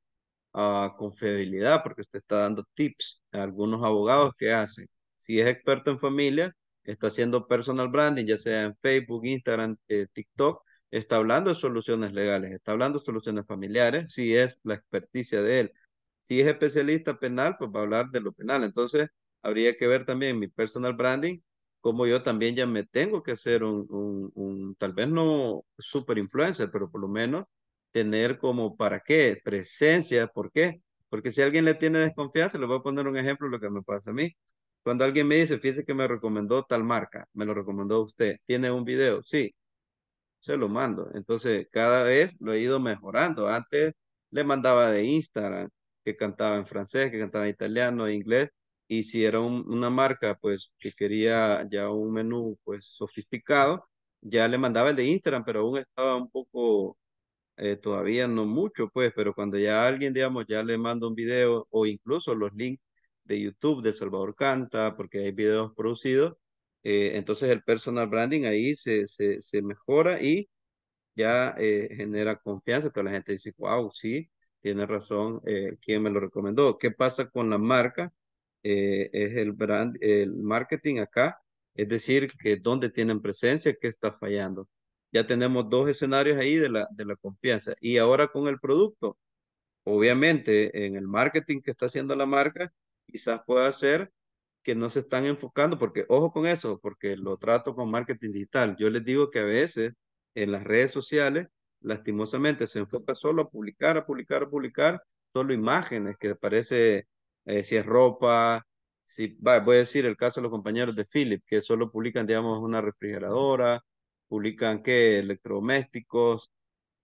ah, confiabilidad porque usted está dando tips a algunos abogados que hacen. Si es experto en familia, está haciendo personal branding, ya sea en Facebook, Instagram, eh, TikTok, está hablando de soluciones legales, está hablando de soluciones familiares, si es la experticia de él. Si es especialista penal, pues va a hablar de lo penal. Entonces, habría que ver también mi personal branding, como yo también ya me tengo que hacer un, un, tal vez no super influencer, pero por lo menos tener como para qué, presencia, ¿por qué? Porque si alguien le tiene desconfianza, le voy a poner un ejemplo de lo que me pasa a mí. Cuando alguien me dice, fíjese que me recomendó tal marca, me lo recomendó usted, ¿tiene un video? Sí, se lo mando. Entonces, cada vez lo he ido mejorando. Antes le mandaba de Instagram, que cantaba en francés, que cantaba en italiano, en inglés, y si era una marca, pues, que quería ya un menú, pues, sofisticado, ya le mandaba el de Instagram, pero aún estaba un poco, eh, todavía no mucho, pues, pero cuando ya alguien, digamos, ya le mando un video o incluso los links de YouTube de Salvador Canta, porque hay videos producidos. Eh, entonces el personal branding ahí se, se, mejora y ya eh, genera confianza. Toda la gente dice, wow, sí, tiene razón, eh, ¿quién me lo recomendó? ¿Qué pasa con la marca? es el, brand, el marketing acá, es decir, que dónde tienen presencia, qué está fallando. Ya tenemos dos escenarios ahí de la, de la confianza. Y ahora con el producto, obviamente en el marketing que está haciendo la marca, quizás pueda ser que no se están enfocando, porque ojo con eso, porque lo trato con marketing digital. Yo les digo que a veces en las redes sociales, lastimosamente, se enfoca solo a publicar, a publicar, a publicar, solo imágenes que parece eh, si es ropa, si, voy a decir el caso de los compañeros de Philip, que solo publican, digamos, una refrigeradora, publican que electrodomésticos.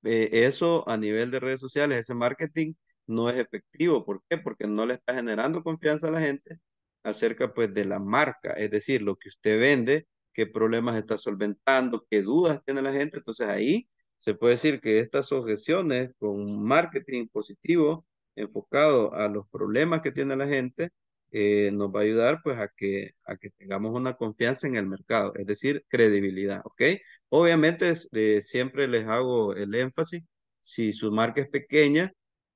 Eh, eso a nivel de redes sociales, ese marketing no es efectivo. ¿Por qué? Porque no le está generando confianza a la gente acerca pues de la marca, es decir, lo que usted vende, qué problemas está solventando, qué dudas tiene la gente. Entonces ahí se puede decir que estas objeciones con marketing positivo enfocado a los problemas que tiene la gente eh, nos va a ayudar pues a que, a que tengamos una confianza en el mercado, es decir, credibilidad, ¿ok? Obviamente eh, siempre les hago el énfasis, si su marca es pequeña,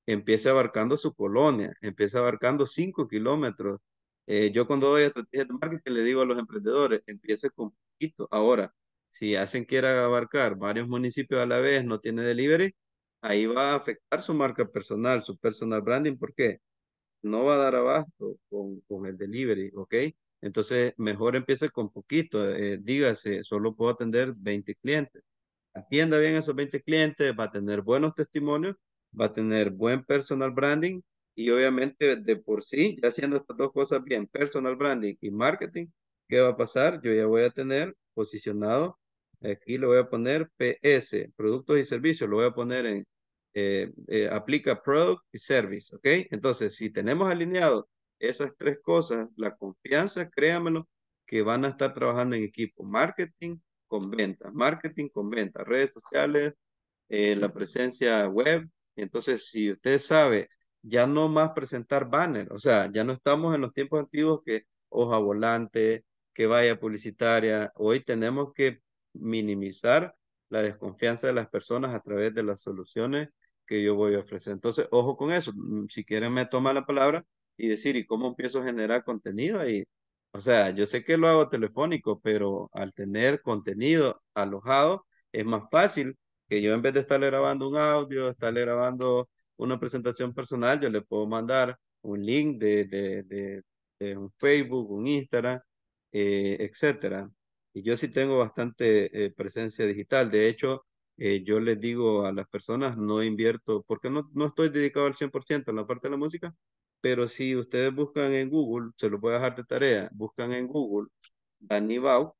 empiece abarcando su colonia, empiece abarcando cinco kilómetros. Eh, yo cuando doy estrategias de marketing le digo a los emprendedores, empiece con poquito. Ahora, si hacen que quiera abarcar varios municipios a la vez, no tiene delivery, ahí va a afectar su marca personal, su personal branding, ¿por qué? No va a dar abasto con, con el delivery, ¿ok? Entonces, mejor empiece con poquito, eh, dígase, solo puedo atender 20 clientes. Atienda bien esos 20 clientes, va a tener buenos testimonios va a tener buen personal branding y obviamente de por sí, ya haciendo estas dos cosas bien, personal branding y marketing, ¿qué va a pasar? Yo ya voy a tener posicionado, aquí le voy a poner PS, productos y servicios, lo voy a poner en, eh, eh, aplica product y service, ¿ok? Entonces, si tenemos alineado esas tres cosas, la confianza, créamelo, que van a estar trabajando en equipo, marketing con ventas, marketing con ventas, redes sociales, eh, la presencia web, entonces, si usted sabe, ya no más presentar banner, o sea, ya no estamos en los tiempos antiguos que hoja volante, que vaya publicitaria. Hoy tenemos que minimizar la desconfianza de las personas a través de las soluciones que yo voy a ofrecer. Entonces, ojo con eso. Mm, si quieren, me toma la palabra y decir, ¿y cómo empiezo a generar contenido ahí? O sea, yo sé que lo hago telefónico, pero al tener contenido alojado, es más fácil que yo en vez de estarle grabando un audio, estarle grabando una presentación personal, yo le puedo mandar un link de, de, de, un Facebook, un Instagram, eh, etcétera. Y yo sí tengo bastante eh, presencia digital. De hecho, eh, yo les digo a las personas, no invierto, porque no, no estoy dedicado al 100% en la parte de la música, pero si ustedes buscan en Google, se lo voy a dejar de tarea, buscan en Google Danny Bau,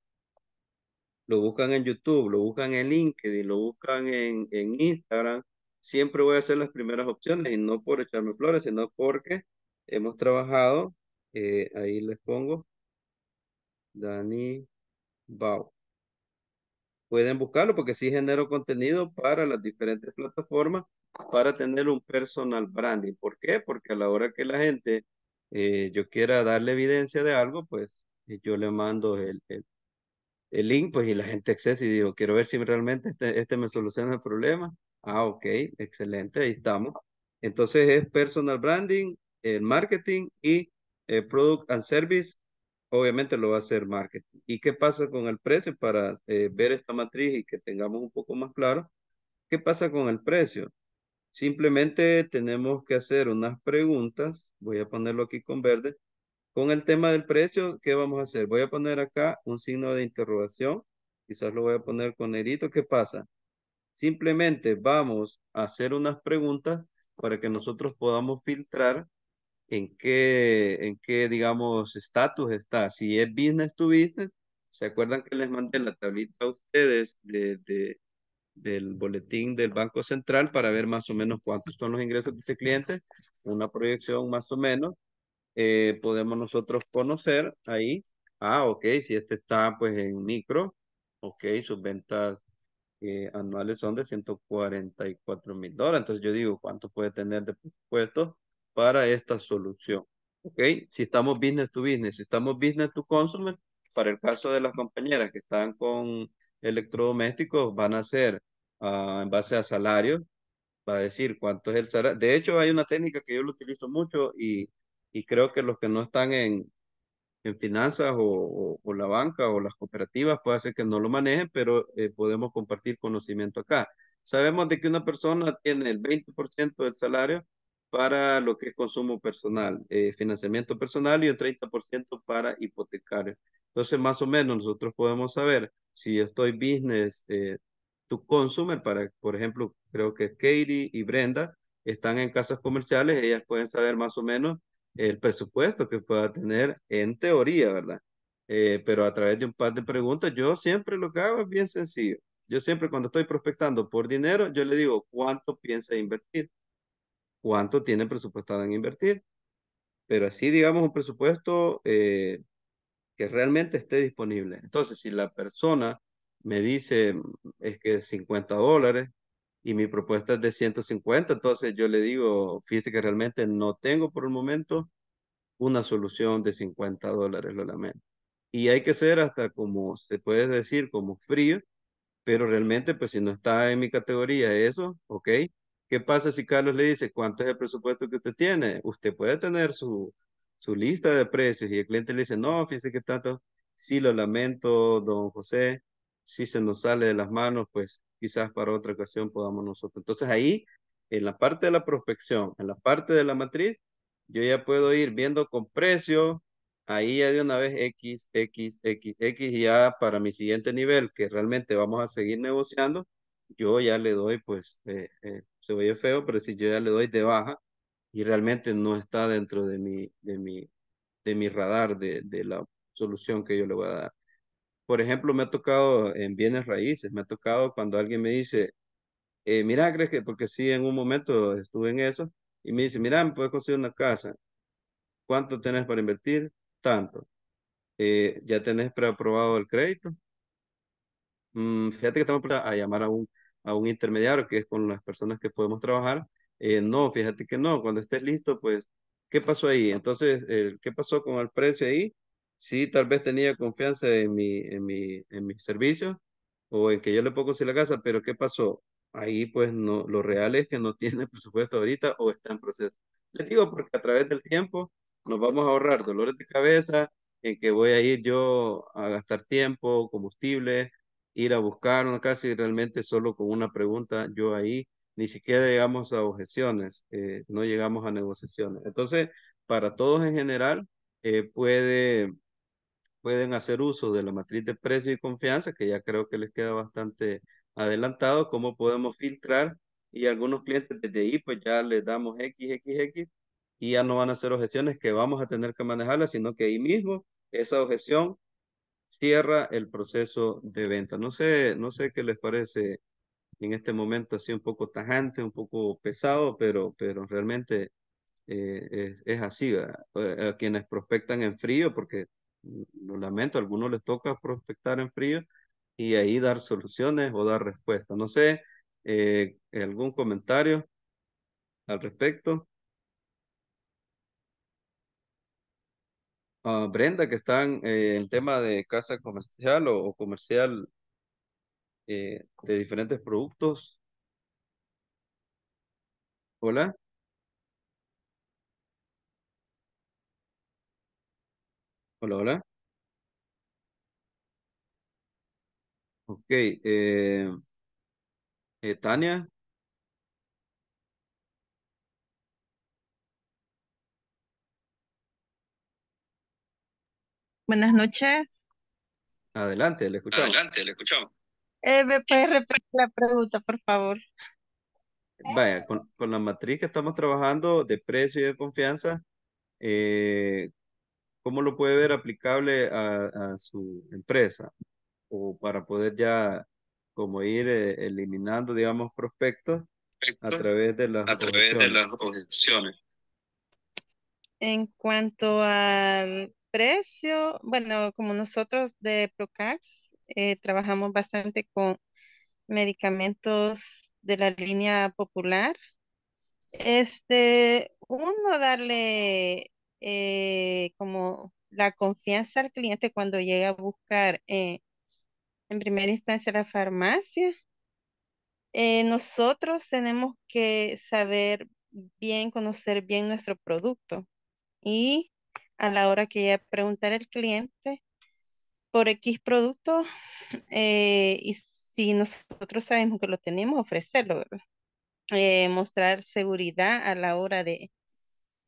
lo buscan en YouTube, lo buscan en LinkedIn, lo buscan en, en Instagram, siempre voy a hacer las primeras opciones y no por echarme flores, sino porque hemos trabajado, eh, ahí les pongo, Dani Bau. Pueden buscarlo porque sí genero contenido para las diferentes plataformas para tener un personal branding. ¿Por qué? Porque a la hora que la gente eh, yo quiera darle evidencia de algo, pues eh, yo le mando el, el, el link, pues, y la gente accede y digo, quiero ver si realmente este, este, me soluciona el problema. Ah, ok, excelente, ahí estamos. Entonces es personal branding, el eh, marketing y eh, product and service, obviamente lo va a hacer marketing. ¿Y qué pasa con el precio? Para eh, ver esta matriz y que tengamos un poco más claro, ¿qué pasa con el precio? Simplemente tenemos que hacer unas preguntas, voy a ponerlo aquí con verde, con el tema del precio, ¿qué vamos a hacer? Voy a poner acá un signo de interrogación. Quizás lo voy a poner con erito ¿Qué pasa? Simplemente vamos a hacer unas preguntas para que nosotros podamos filtrar en qué, en qué digamos, estatus está. Si es business to business, ¿se acuerdan que les mandé la tablita a ustedes de, de, del boletín del Banco Central para ver más o menos cuántos son los ingresos de este cliente? Una proyección más o menos eh, podemos nosotros conocer ahí, ah, ok, si este está pues en micro, ok, sus ventas eh, anuales son de 144 mil dólares. Entonces yo digo, ¿cuánto puede tener de presupuesto para esta solución? Ok, si estamos business to business, si estamos business to consumer, para el caso de las compañeras que están con electrodomésticos, van a ser ah, en base a salarios, va a decir cuánto es el salario. De hecho, hay una técnica que yo lo utilizo mucho y y creo que los que no están en, en finanzas o, o, la banca o las cooperativas puede ser que no lo manejen, pero eh, podemos compartir conocimiento acá. Sabemos de que una persona tiene el 20% del salario para lo que es consumo personal, eh, financiamiento personal y el 30% para hipotecario. Entonces, más o menos, nosotros podemos saber si yo estoy business eh, to consumer, para, por ejemplo, creo que Katie y Brenda están en casas comerciales, ellas pueden saber más o menos el presupuesto que pueda tener en teoría, ¿verdad? Eh, pero a través de un par de preguntas, yo siempre lo que hago es bien sencillo. Yo siempre cuando estoy prospectando por dinero, yo le digo cuánto piensa invertir, cuánto tiene presupuestado en invertir. Pero así, digamos, un presupuesto eh, que realmente esté disponible. Entonces, si la persona me dice es que 50 dólares, y mi propuesta es de 150, entonces yo le digo, fíjese que realmente no tengo por el momento una solución de 50 dólares, lo lamento. Y hay que ser hasta como, se puede decir, como frío, pero realmente, pues si no está en mi categoría eso, ok. ¿Qué pasa si Carlos le dice, cuánto es el presupuesto que usted tiene? Usted puede tener su, su lista de precios y el cliente le dice, no, fíjese que tanto, sí lo lamento, don José, si se nos sale de las manos, pues quizás para otra ocasión podamos nosotros. Entonces ahí, en la parte de la prospección, en la parte de la matriz, yo ya puedo ir viendo con precio, ahí ya de una vez X, X, X, X, y ya para mi siguiente nivel, que realmente vamos a seguir negociando, yo ya le doy, pues, eh, eh se oye feo, pero si yo ya le doy de baja y realmente no está dentro de mi, de mi, de mi radar de, de la solución que yo le voy a dar por ejemplo, me ha tocado en bienes raíces, me ha tocado cuando alguien me dice, eh, mira, crees que, porque sí, en un momento estuve en eso, y me dice, mira, me puedes conseguir una casa, ¿cuánto tenés para invertir? Tanto. Eh, ¿Ya tenés preaprobado el crédito? Mm, fíjate que estamos a llamar a un, a un intermediario, que es con las personas que podemos trabajar. Eh, no, fíjate que no, cuando estés listo, pues, ¿qué pasó ahí? Entonces, ¿qué pasó con el precio ahí? sí tal vez tenía confianza en mi, en mi, en mis servicios o en que yo le puedo conseguir la casa, pero ¿qué pasó? Ahí pues no, lo real es que no tiene presupuesto ahorita o está en proceso. le digo porque a través del tiempo nos vamos a ahorrar dolores de cabeza, en que voy a ir yo a gastar tiempo, combustible, ir a buscar una casa y realmente solo con una pregunta yo ahí ni siquiera llegamos a objeciones, eh, no llegamos a negociaciones. Entonces, para todos en general, eh, puede pueden hacer uso de la matriz de precio y confianza, que ya creo que les queda bastante adelantado, cómo podemos filtrar y algunos clientes desde ahí pues ya les damos XXX y ya no van a ser objeciones que vamos a tener que manejarlas, sino que ahí mismo esa objeción cierra el proceso de venta. No sé, no sé qué les parece en este momento así un poco tajante, un poco pesado, pero, pero realmente eh, es, es, así, ¿verdad? Eh, a quienes prospectan en frío, porque lo lamento, a algunos les toca prospectar en frío y ahí dar soluciones o dar respuestas, No sé, eh, ¿algún comentario al respecto? Ah, Brenda, que están eh, en tema de casa comercial o, comercial eh, de diferentes productos. Hola. Hola, hola. Ok. Eh, eh, Tania, Buenas noches. adelante, le escuchamos. Adelante, le escuchamos. Eh, ¿me la pregunta, por favor? Vaya, con, con la matriz que estamos trabajando de precio y de confianza, eh, ¿cómo lo puede ver aplicable a, su empresa? O para poder ya como ir eh, eliminando, digamos, prospectos a través de las, a través de las objeciones. En cuanto al precio, bueno, como nosotros de Procax eh, trabajamos bastante con medicamentos de la línea popular. Este, uno, darle eh, como la confianza al cliente cuando llega a buscar eh, en primera instancia la farmacia. Eh, nosotros tenemos que saber bien, conocer bien nuestro producto y a la hora que ya preguntar al cliente por X producto y si nosotros sabemos que lo tenemos, ofrecerlo, ¿verdad? mostrar seguridad a la hora de,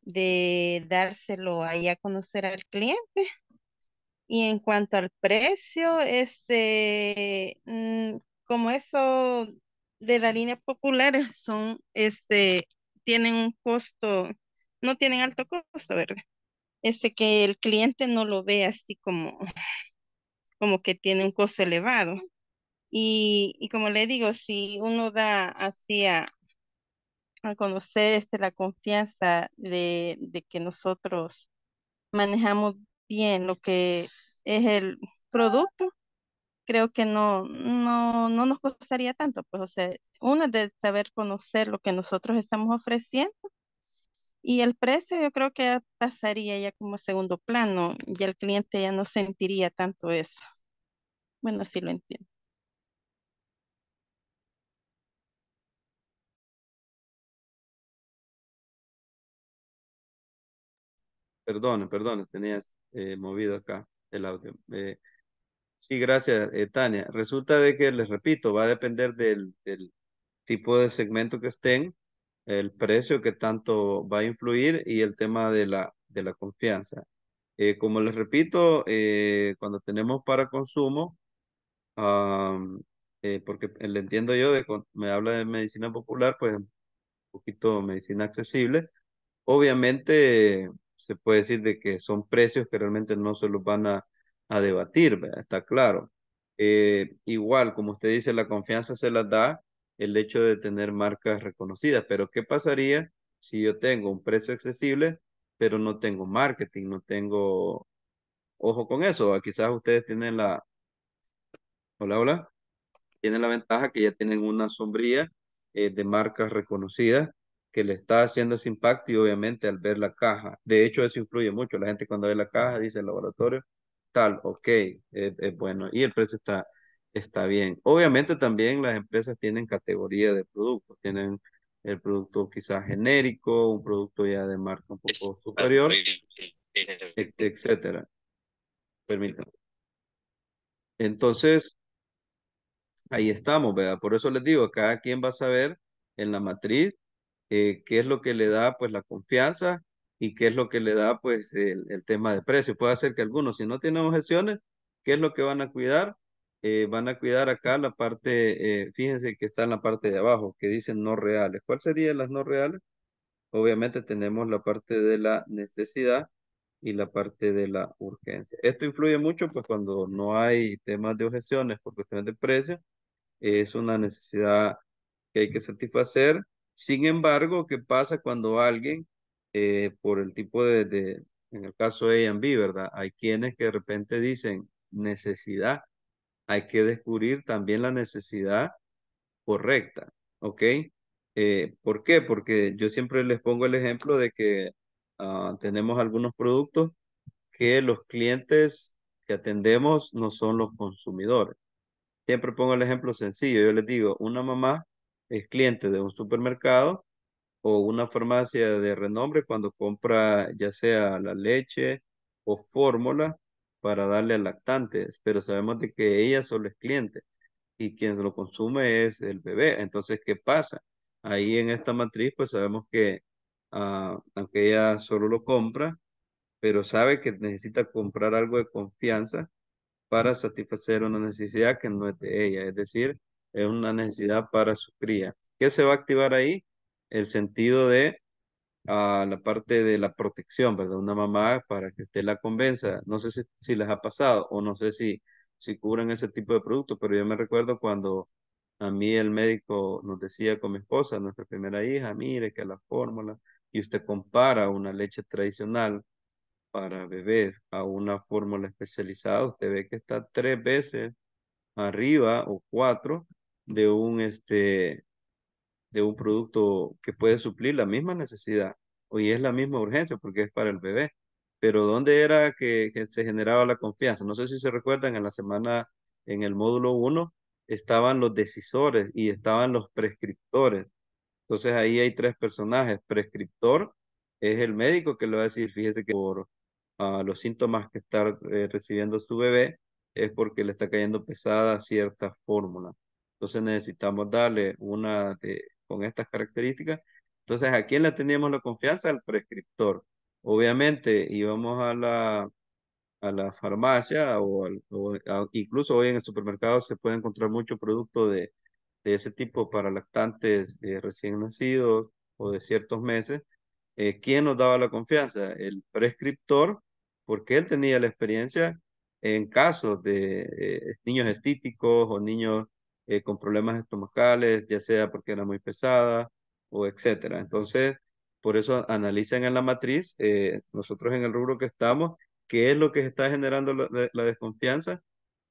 de dárselo ahí a conocer al cliente. Y en cuanto al precio, este, mm, como eso de la línea popular son, este, tienen un costo, no tienen alto costo, ¿verdad? Este, que el cliente no lo ve así como, como que tiene un costo elevado. Y, y como le digo, si uno da así a, Conocer este, la confianza de, que nosotros manejamos bien lo que es el producto, creo que no, no, no nos costaría tanto. Pues, o sea, una de saber conocer lo que nosotros estamos ofreciendo y el precio yo creo que pasaría ya como a segundo plano y el cliente ya no sentiría tanto eso. Bueno, sí lo entiendo. perdón, perdona, tenías eh, movido acá el audio. Eh, sí, gracias, eh, Tania. Resulta de que, les repito, va a depender del, tipo de segmento que estén, el precio que tanto va a influir y el tema de la, de la confianza. como les repito, cuando tenemos para consumo, porque le entiendo yo, de, me habla de medicina popular, pues un poquito medicina accesible, obviamente se puede decir de que son precios que realmente no se los van a, debatir, está claro. Eh, igual, como usted dice, la confianza se la da el hecho de tener marcas reconocidas, pero ¿qué pasaría si yo tengo un precio accesible, pero no tengo marketing, no tengo... Ojo con eso, ah, quizás ustedes tienen la... Hola, hola. Tienen la ventaja que ya tienen una sombría eh, de marcas reconocidas que le está haciendo ese impacto y obviamente al ver la caja, de hecho eso influye mucho, la gente cuando ve la caja dice el laboratorio tal, ok, es, bueno y el precio está, está bien. Obviamente también las empresas tienen categoría de productos, tienen el producto quizás genérico, un producto ya de marca un poco superior, etcétera. Permítanme. Entonces, ahí estamos, ¿verdad? Por eso les digo, cada quien va a saber en la matriz eh, qué es lo que le da pues la confianza y qué es lo que le da pues el, el tema de precio. Puede ser que algunos, si no tienen objeciones, ¿qué es lo que van a cuidar? Eh, van a cuidar acá la parte, eh, fíjense que está en la parte de abajo, que dicen no reales. cuál serían las no reales? Obviamente tenemos la parte de la necesidad y la parte de la urgencia. Esto influye mucho pues cuando no hay temas de objeciones por cuestiones de precio. es una necesidad que hay que satisfacer sin embargo, ¿qué pasa cuando alguien, eh, por el tipo de, en el caso de A&B, ¿verdad? Hay quienes que de repente dicen necesidad. Hay que descubrir también la necesidad correcta, ¿ok? Eh, ¿Por qué? Porque yo siempre les pongo el ejemplo de que ah, tenemos algunos productos que los clientes que atendemos no son los consumidores. Siempre pongo el ejemplo sencillo. Yo les digo, una mamá es cliente de un supermercado o una farmacia de renombre cuando compra ya sea la leche o fórmula para darle a lactantes, pero sabemos de que ella solo es cliente y quien lo consume es el bebé. Entonces, ¿qué pasa? Ahí en esta matriz, pues sabemos que ah, aunque ella solo lo compra, pero sabe que necesita comprar algo de confianza para satisfacer una necesidad que no es de ella, es decir, es una necesidad para su cría. ¿Qué se va a activar ahí? El sentido de a ah, la parte de la protección, ¿verdad? Una mamá para que usted la convenza. No sé si, les ha pasado o no sé si, si cubren ese tipo de productos, pero yo me recuerdo cuando a mí el médico nos decía con mi esposa, nuestra primera hija, mire que la fórmula, y usted compara una leche tradicional para bebés a una fórmula especializada, usted ve que está tres veces arriba o cuatro de un, este, de un producto que puede suplir la misma necesidad y es la misma urgencia porque es para el bebé. Pero ¿dónde era que, se generaba la confianza? No sé si se recuerdan, en la semana, en el módulo 1, estaban los decisores y estaban los prescriptores. Entonces ahí hay tres personajes. Prescriptor es el médico que le va a decir, fíjese que por ah, los síntomas que está eh, recibiendo su bebé es porque le está cayendo pesada cierta fórmula. Entonces necesitamos darle una con estas características. Entonces, ¿a quién le teníamos la confianza? Al prescriptor. Obviamente íbamos a la, a la farmacia o, incluso hoy en el supermercado se puede encontrar mucho producto de, de ese tipo para lactantes eh, recién nacidos o de ciertos meses. Eh, ¿Quién nos daba la confianza? El prescriptor, porque él tenía la experiencia en casos de eh, niños estíticos o niños eh, con problemas estomacales, ya sea porque era muy pesada o etcétera. Entonces, por eso analizan en la matriz, eh, nosotros en el rubro que estamos, qué es lo que está generando la, desconfianza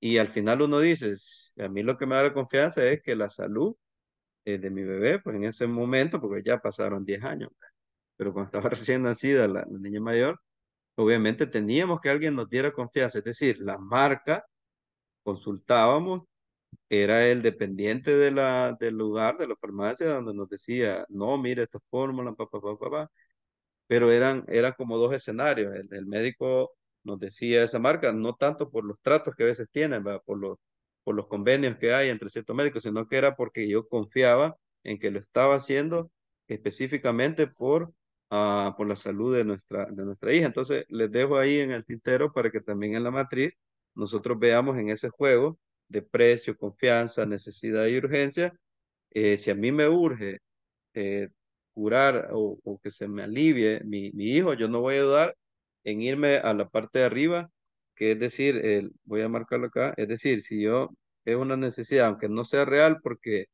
y al final uno dice, a mí lo que me da la confianza es que la salud eh, de mi bebé, pues en ese momento, porque ya pasaron 10 años, pero cuando estaba recién nacida la, la niña mayor, obviamente teníamos que alguien nos diera confianza, es decir, la marca, consultábamos era el dependiente de la, del lugar, de la farmacia, donde nos decía, no, mire esta fórmula, papá, papá, Pero eran, como dos escenarios. El, médico nos decía esa marca, no tanto por los tratos que a veces tienen, por los, por los convenios que hay entre ciertos médicos, sino que era porque yo confiaba en que lo estaba haciendo específicamente por, ah, por la salud de nuestra, de nuestra hija. Entonces, les dejo ahí en el tintero para que también en la matriz nosotros veamos en ese juego de precio, confianza, necesidad y urgencia, eh, si a mí me urge eh, curar o, que se me alivie mi, hijo, yo no voy a dudar en irme a la parte de arriba, que es decir, voy a marcarlo acá, es decir, si yo es una necesidad, aunque no sea real, porque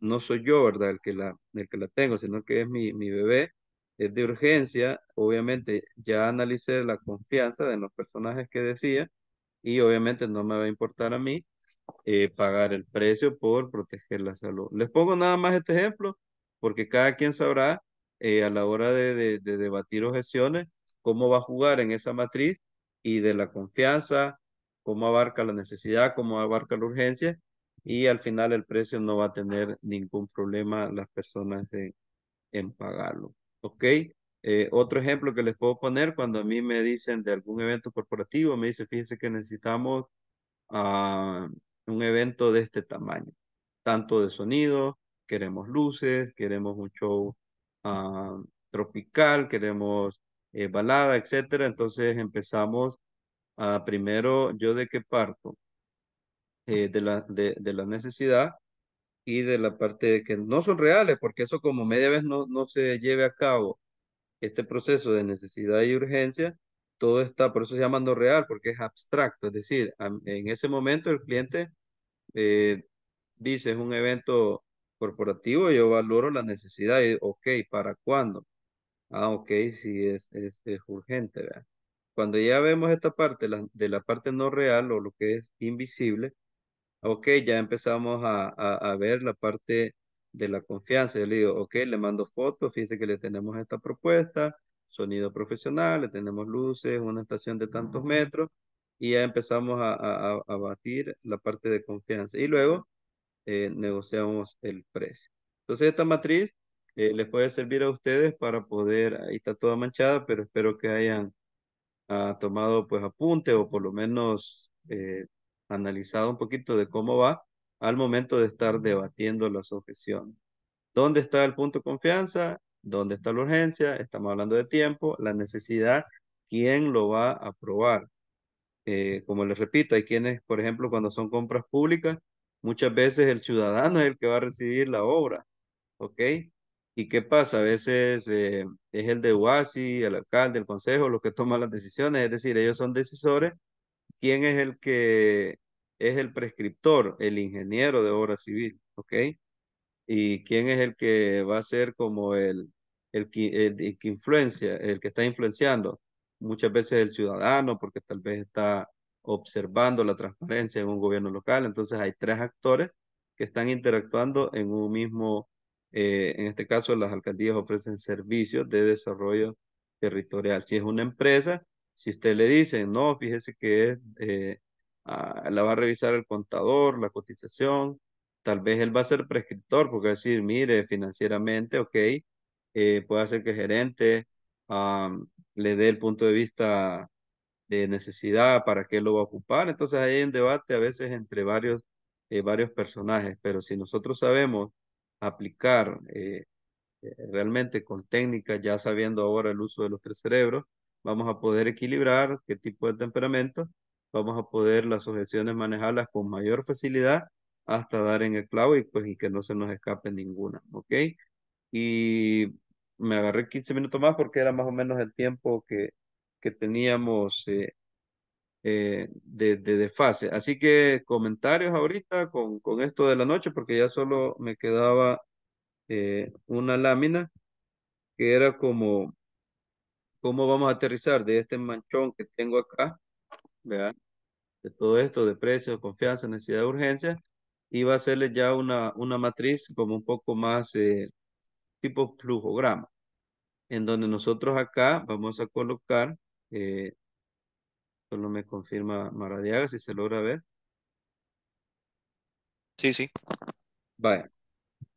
no soy yo, ¿verdad? El que la, el que la tengo, sino que es mi, mi bebé, es de urgencia, obviamente ya analicé la confianza de los personajes que decía y obviamente no me va a importar a mí eh, pagar el precio por proteger la salud. Les pongo nada más este ejemplo porque cada quien sabrá eh, a la hora de, de, de debatir objeciones cómo va a jugar en esa matriz y de la confianza, cómo abarca la necesidad, cómo abarca la urgencia y al final el precio no va a tener ningún problema las personas en, pagarlo. ¿Ok? Eh, otro ejemplo que les puedo poner, cuando a mí me dicen de algún evento corporativo, me dicen, fíjense que necesitamos a ah, un evento de este tamaño, tanto de sonido, queremos luces, queremos un show ah, tropical, queremos eh, balada, etcétera. Entonces empezamos a ah, primero, yo de qué parto, eh, de, la, de, de, necesidad y de la parte de que no son reales, porque eso como media vez no, no se lleve a cabo este proceso de necesidad y urgencia, todo está, por eso se llama no real, porque es abstracto, es decir, en ese momento el cliente eh, es un evento corporativo, yo valoro la necesidad y, ok, ¿para cuándo? Ah, ok, si es, es, urgente. ¿verdad? Cuando ya vemos esta parte de la parte no real o lo que es invisible, ok, ya empezamos a, a, ver la parte de la confianza. Yo le digo, ok, le mando fotos, fíjese que le tenemos esta propuesta, sonido profesional, le tenemos luces, una estación de tantos metros, y ya empezamos a, a, batir la parte de confianza y luego eh, negociamos el precio. Entonces esta matriz eh, les puede servir a ustedes para poder, ahí está toda manchada, pero espero que hayan ah, tomado pues apunte o por lo menos eh, analizado un poquito de cómo va al momento de estar debatiendo las objeciones. ¿Dónde está el punto de confianza? ¿Dónde está la urgencia? Estamos hablando de tiempo, la necesidad, quién lo va a aprobar. Eh, como les repito, hay quienes, por ejemplo, cuando son compras públicas, muchas veces el ciudadano es el que va a recibir la obra, ¿ok? ¿Y qué pasa? A veces eh, es el de UASI, el alcalde, el consejo, los que toman las decisiones, es decir, ellos son decisores. ¿Quién es el que es el prescriptor? El ingeniero de obra civil, ¿ok? ¿Y quién es el que va a ser como el, el, el que influencia, el que está influenciando? muchas veces el ciudadano, porque tal vez está observando la transparencia en un gobierno local. Entonces hay tres actores que están interactuando en un mismo, eh, en este caso las alcaldías ofrecen servicios de desarrollo territorial. Si es una empresa, si usted le dice, no, fíjese que es, eh, la va a revisar el contador, la cotización, tal vez él va a ser prescriptor porque va a decir, mire, financieramente, ok, eh, puede ser que gerente le dé el punto de vista de necesidad, para qué lo va a ocupar. Entonces hay un debate a veces entre varios, eh, varios personajes, pero si nosotros sabemos aplicar eh, eh, realmente con técnica ya sabiendo ahora el uso de los tres cerebros, vamos a poder equilibrar qué tipo de temperamento, vamos a poder las objeciones manejarlas con mayor facilidad hasta dar en el clavo y pues y que no se nos escape ninguna, ¿ok? Y me agarré 15 minutos más porque era más o menos el tiempo que, que teníamos eh, eh, de, de, fase. Así que comentarios ahorita con, con, esto de la noche, porque ya solo me quedaba eh, una lámina que era como cómo vamos a aterrizar de este manchón que tengo acá, ¿verdad? de todo esto, de precios, confianza, necesidad de urgencia, Iba a hacerle ya una, una matriz como un poco más tipo flujo, flujograma, en donde nosotros acá vamos a colocar, eh, solo me confirma Maradiaga si se logra ver. Sí, sí. Vaya.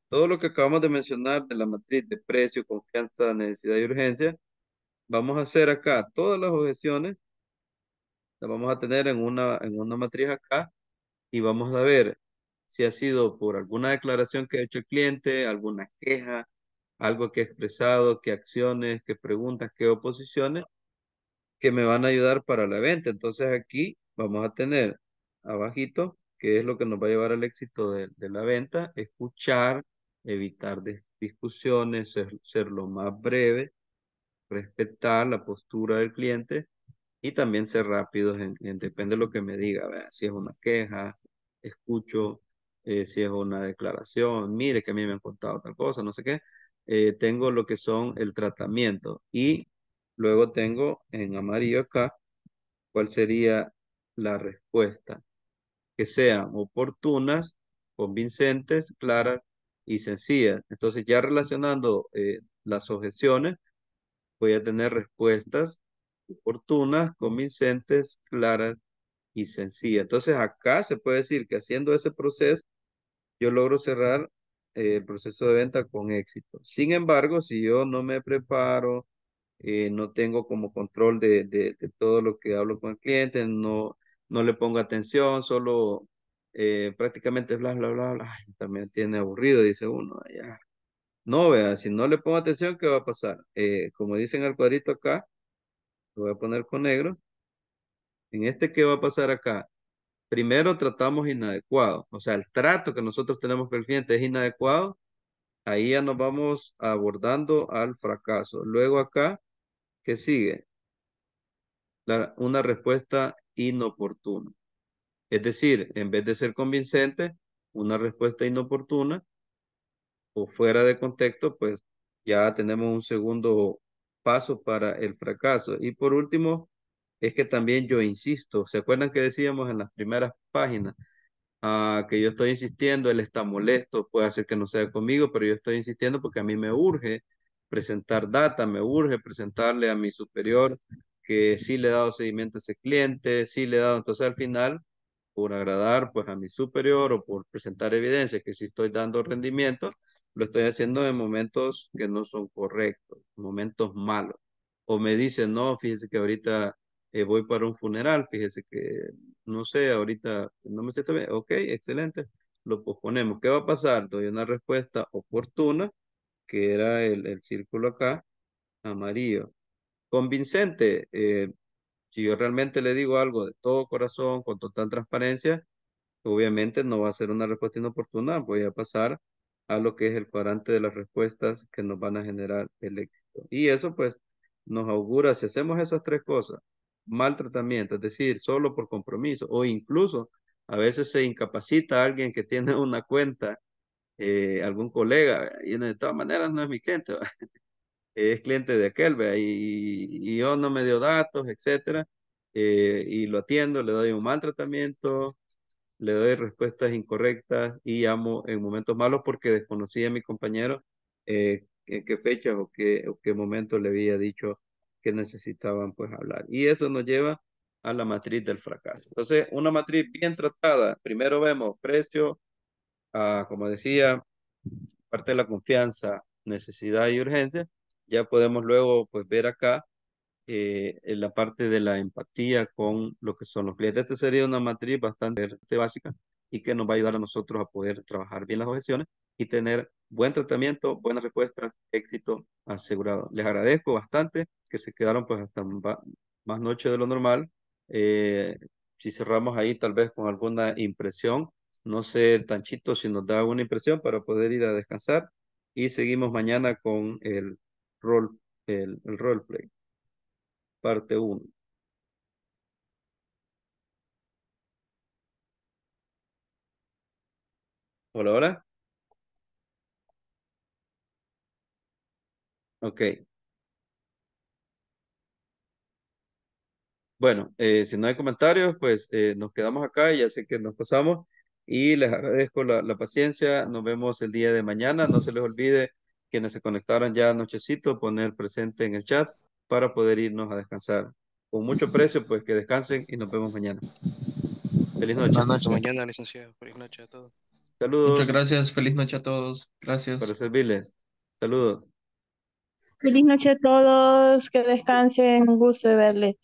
Todo lo que acabamos de mencionar de la matriz de precio, confianza, necesidad y urgencia, vamos a hacer acá todas las objeciones, las vamos a tener en una, en una matriz acá y vamos a ver si ha sido por alguna declaración que ha hecho el cliente, alguna queja, algo que he expresado, qué acciones, qué preguntas, qué oposiciones que me van a ayudar para la venta. Entonces aquí vamos a tener abajito, qué es lo que nos va a llevar al éxito de, la venta, escuchar, evitar discusiones, ser, lo más breve, respetar la postura del cliente y también ser rápidos en, depende de lo que me diga, si es una queja, escucho, eh, si es una declaración, mire que a mí me han contado tal cosa, no sé qué, eh, tengo lo que son el tratamiento y luego tengo en amarillo acá cuál sería la respuesta. Que sean oportunas, convincentes, claras y sencillas. Entonces ya relacionando eh, las objeciones, voy a tener respuestas oportunas, convincentes, claras y sencillas. Entonces acá se puede decir que haciendo ese proceso, yo logro cerrar eh, el proceso de venta con éxito. Sin embargo, si yo no me preparo, eh, no tengo como control de, de, todo lo que hablo con el cliente, no, no le pongo atención, solo eh, prácticamente bla, bla, bla, bla, también tiene aburrido, dice uno, ya. No, vea, si no le pongo atención, ¿qué va a pasar? Eh, como dicen al cuadrito acá, lo voy a poner con negro. En este, ¿qué va a pasar acá? primero tratamos inadecuado, o sea, el trato que nosotros tenemos con el cliente es inadecuado, ahí ya nos vamos abordando al fracaso. Luego acá, ¿qué sigue? una respuesta inoportuna. Es decir, en vez de ser convincente, una respuesta inoportuna o fuera de contexto, pues ya tenemos un segundo paso para el fracaso. Y por último, es que también yo insisto, ¿se acuerdan que decíamos en las primeras páginas? a ah, que yo estoy insistiendo, él está molesto, puede ser que no sea conmigo, pero yo estoy insistiendo porque a mí me urge presentar data, me urge presentarle a mi superior que sí le he dado seguimiento a ese cliente, sí le he dado, entonces al final, por agradar pues a mi superior o por presentar evidencia que sí estoy dando rendimiento, lo estoy haciendo en momentos que no son correctos, momentos malos. O me dice no, fíjese que ahorita eh, voy para un funeral, fíjese que no sé, ahorita no me siento bien, ok, excelente, lo posponemos. ¿Qué va a pasar? Doy una respuesta oportuna, que era el, el círculo acá, amarillo. Convincente, eh, si yo realmente le digo algo de todo corazón, con total transparencia, obviamente no va a ser una respuesta inoportuna, voy a pasar a lo que es el cuadrante de las respuestas que nos van a generar el éxito. Y eso pues nos augura, si hacemos esas tres cosas, mal tratamiento, es decir, solo por compromiso o incluso a veces se incapacita a alguien que tiene una cuenta, eh, algún colega, y de todas maneras no es mi cliente, es cliente de aquel, Y, yo no me dio datos, etcétera, eh, y lo atiendo, le doy un mal le doy respuestas incorrectas y llamo en momentos malos porque desconocía a mi compañero en eh, qué fecha o qué, o qué momento le había dicho que necesitaban pues hablar. Y eso nos lleva a la matriz del fracaso. Entonces, una matriz bien tratada, primero vemos precio, ah, como decía, parte de la confianza, necesidad y urgencia. Ya podemos luego pues ver acá eh, en la parte de la empatía con lo que son los clientes. Esta sería una matriz bastante básica y que nos va a ayudar a nosotros a poder trabajar bien las objeciones y tener buen tratamiento, buenas respuestas, éxito asegurado. Les agradezco bastante que se quedaron pues hasta más noche de lo normal. Eh, si cerramos ahí tal vez con alguna impresión, no sé, tan chito si nos da una impresión para poder ir a descansar y seguimos mañana con el rol, el, el roleplay, parte 1. Hola, hola. Ok. Bueno, eh, si no hay comentarios, pues eh, nos quedamos acá. Ya sé que nos pasamos y les agradezco la, paciencia. Nos vemos el día de mañana. No se les olvide quienes se conectaron ya anochecito poner presente en el chat para poder irnos a descansar. Con mucho precio, pues que descansen y nos vemos mañana. Feliz noche. Buenas noches. mañana, licenciado. Feliz noche a todos. Saludos. Muchas gracias. Feliz noche a todos. Gracias. Para servirles. Saludos. Feliz noche a todos, que descansen, un gusto de verles.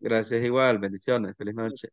Gracias igual, bendiciones, feliz noche.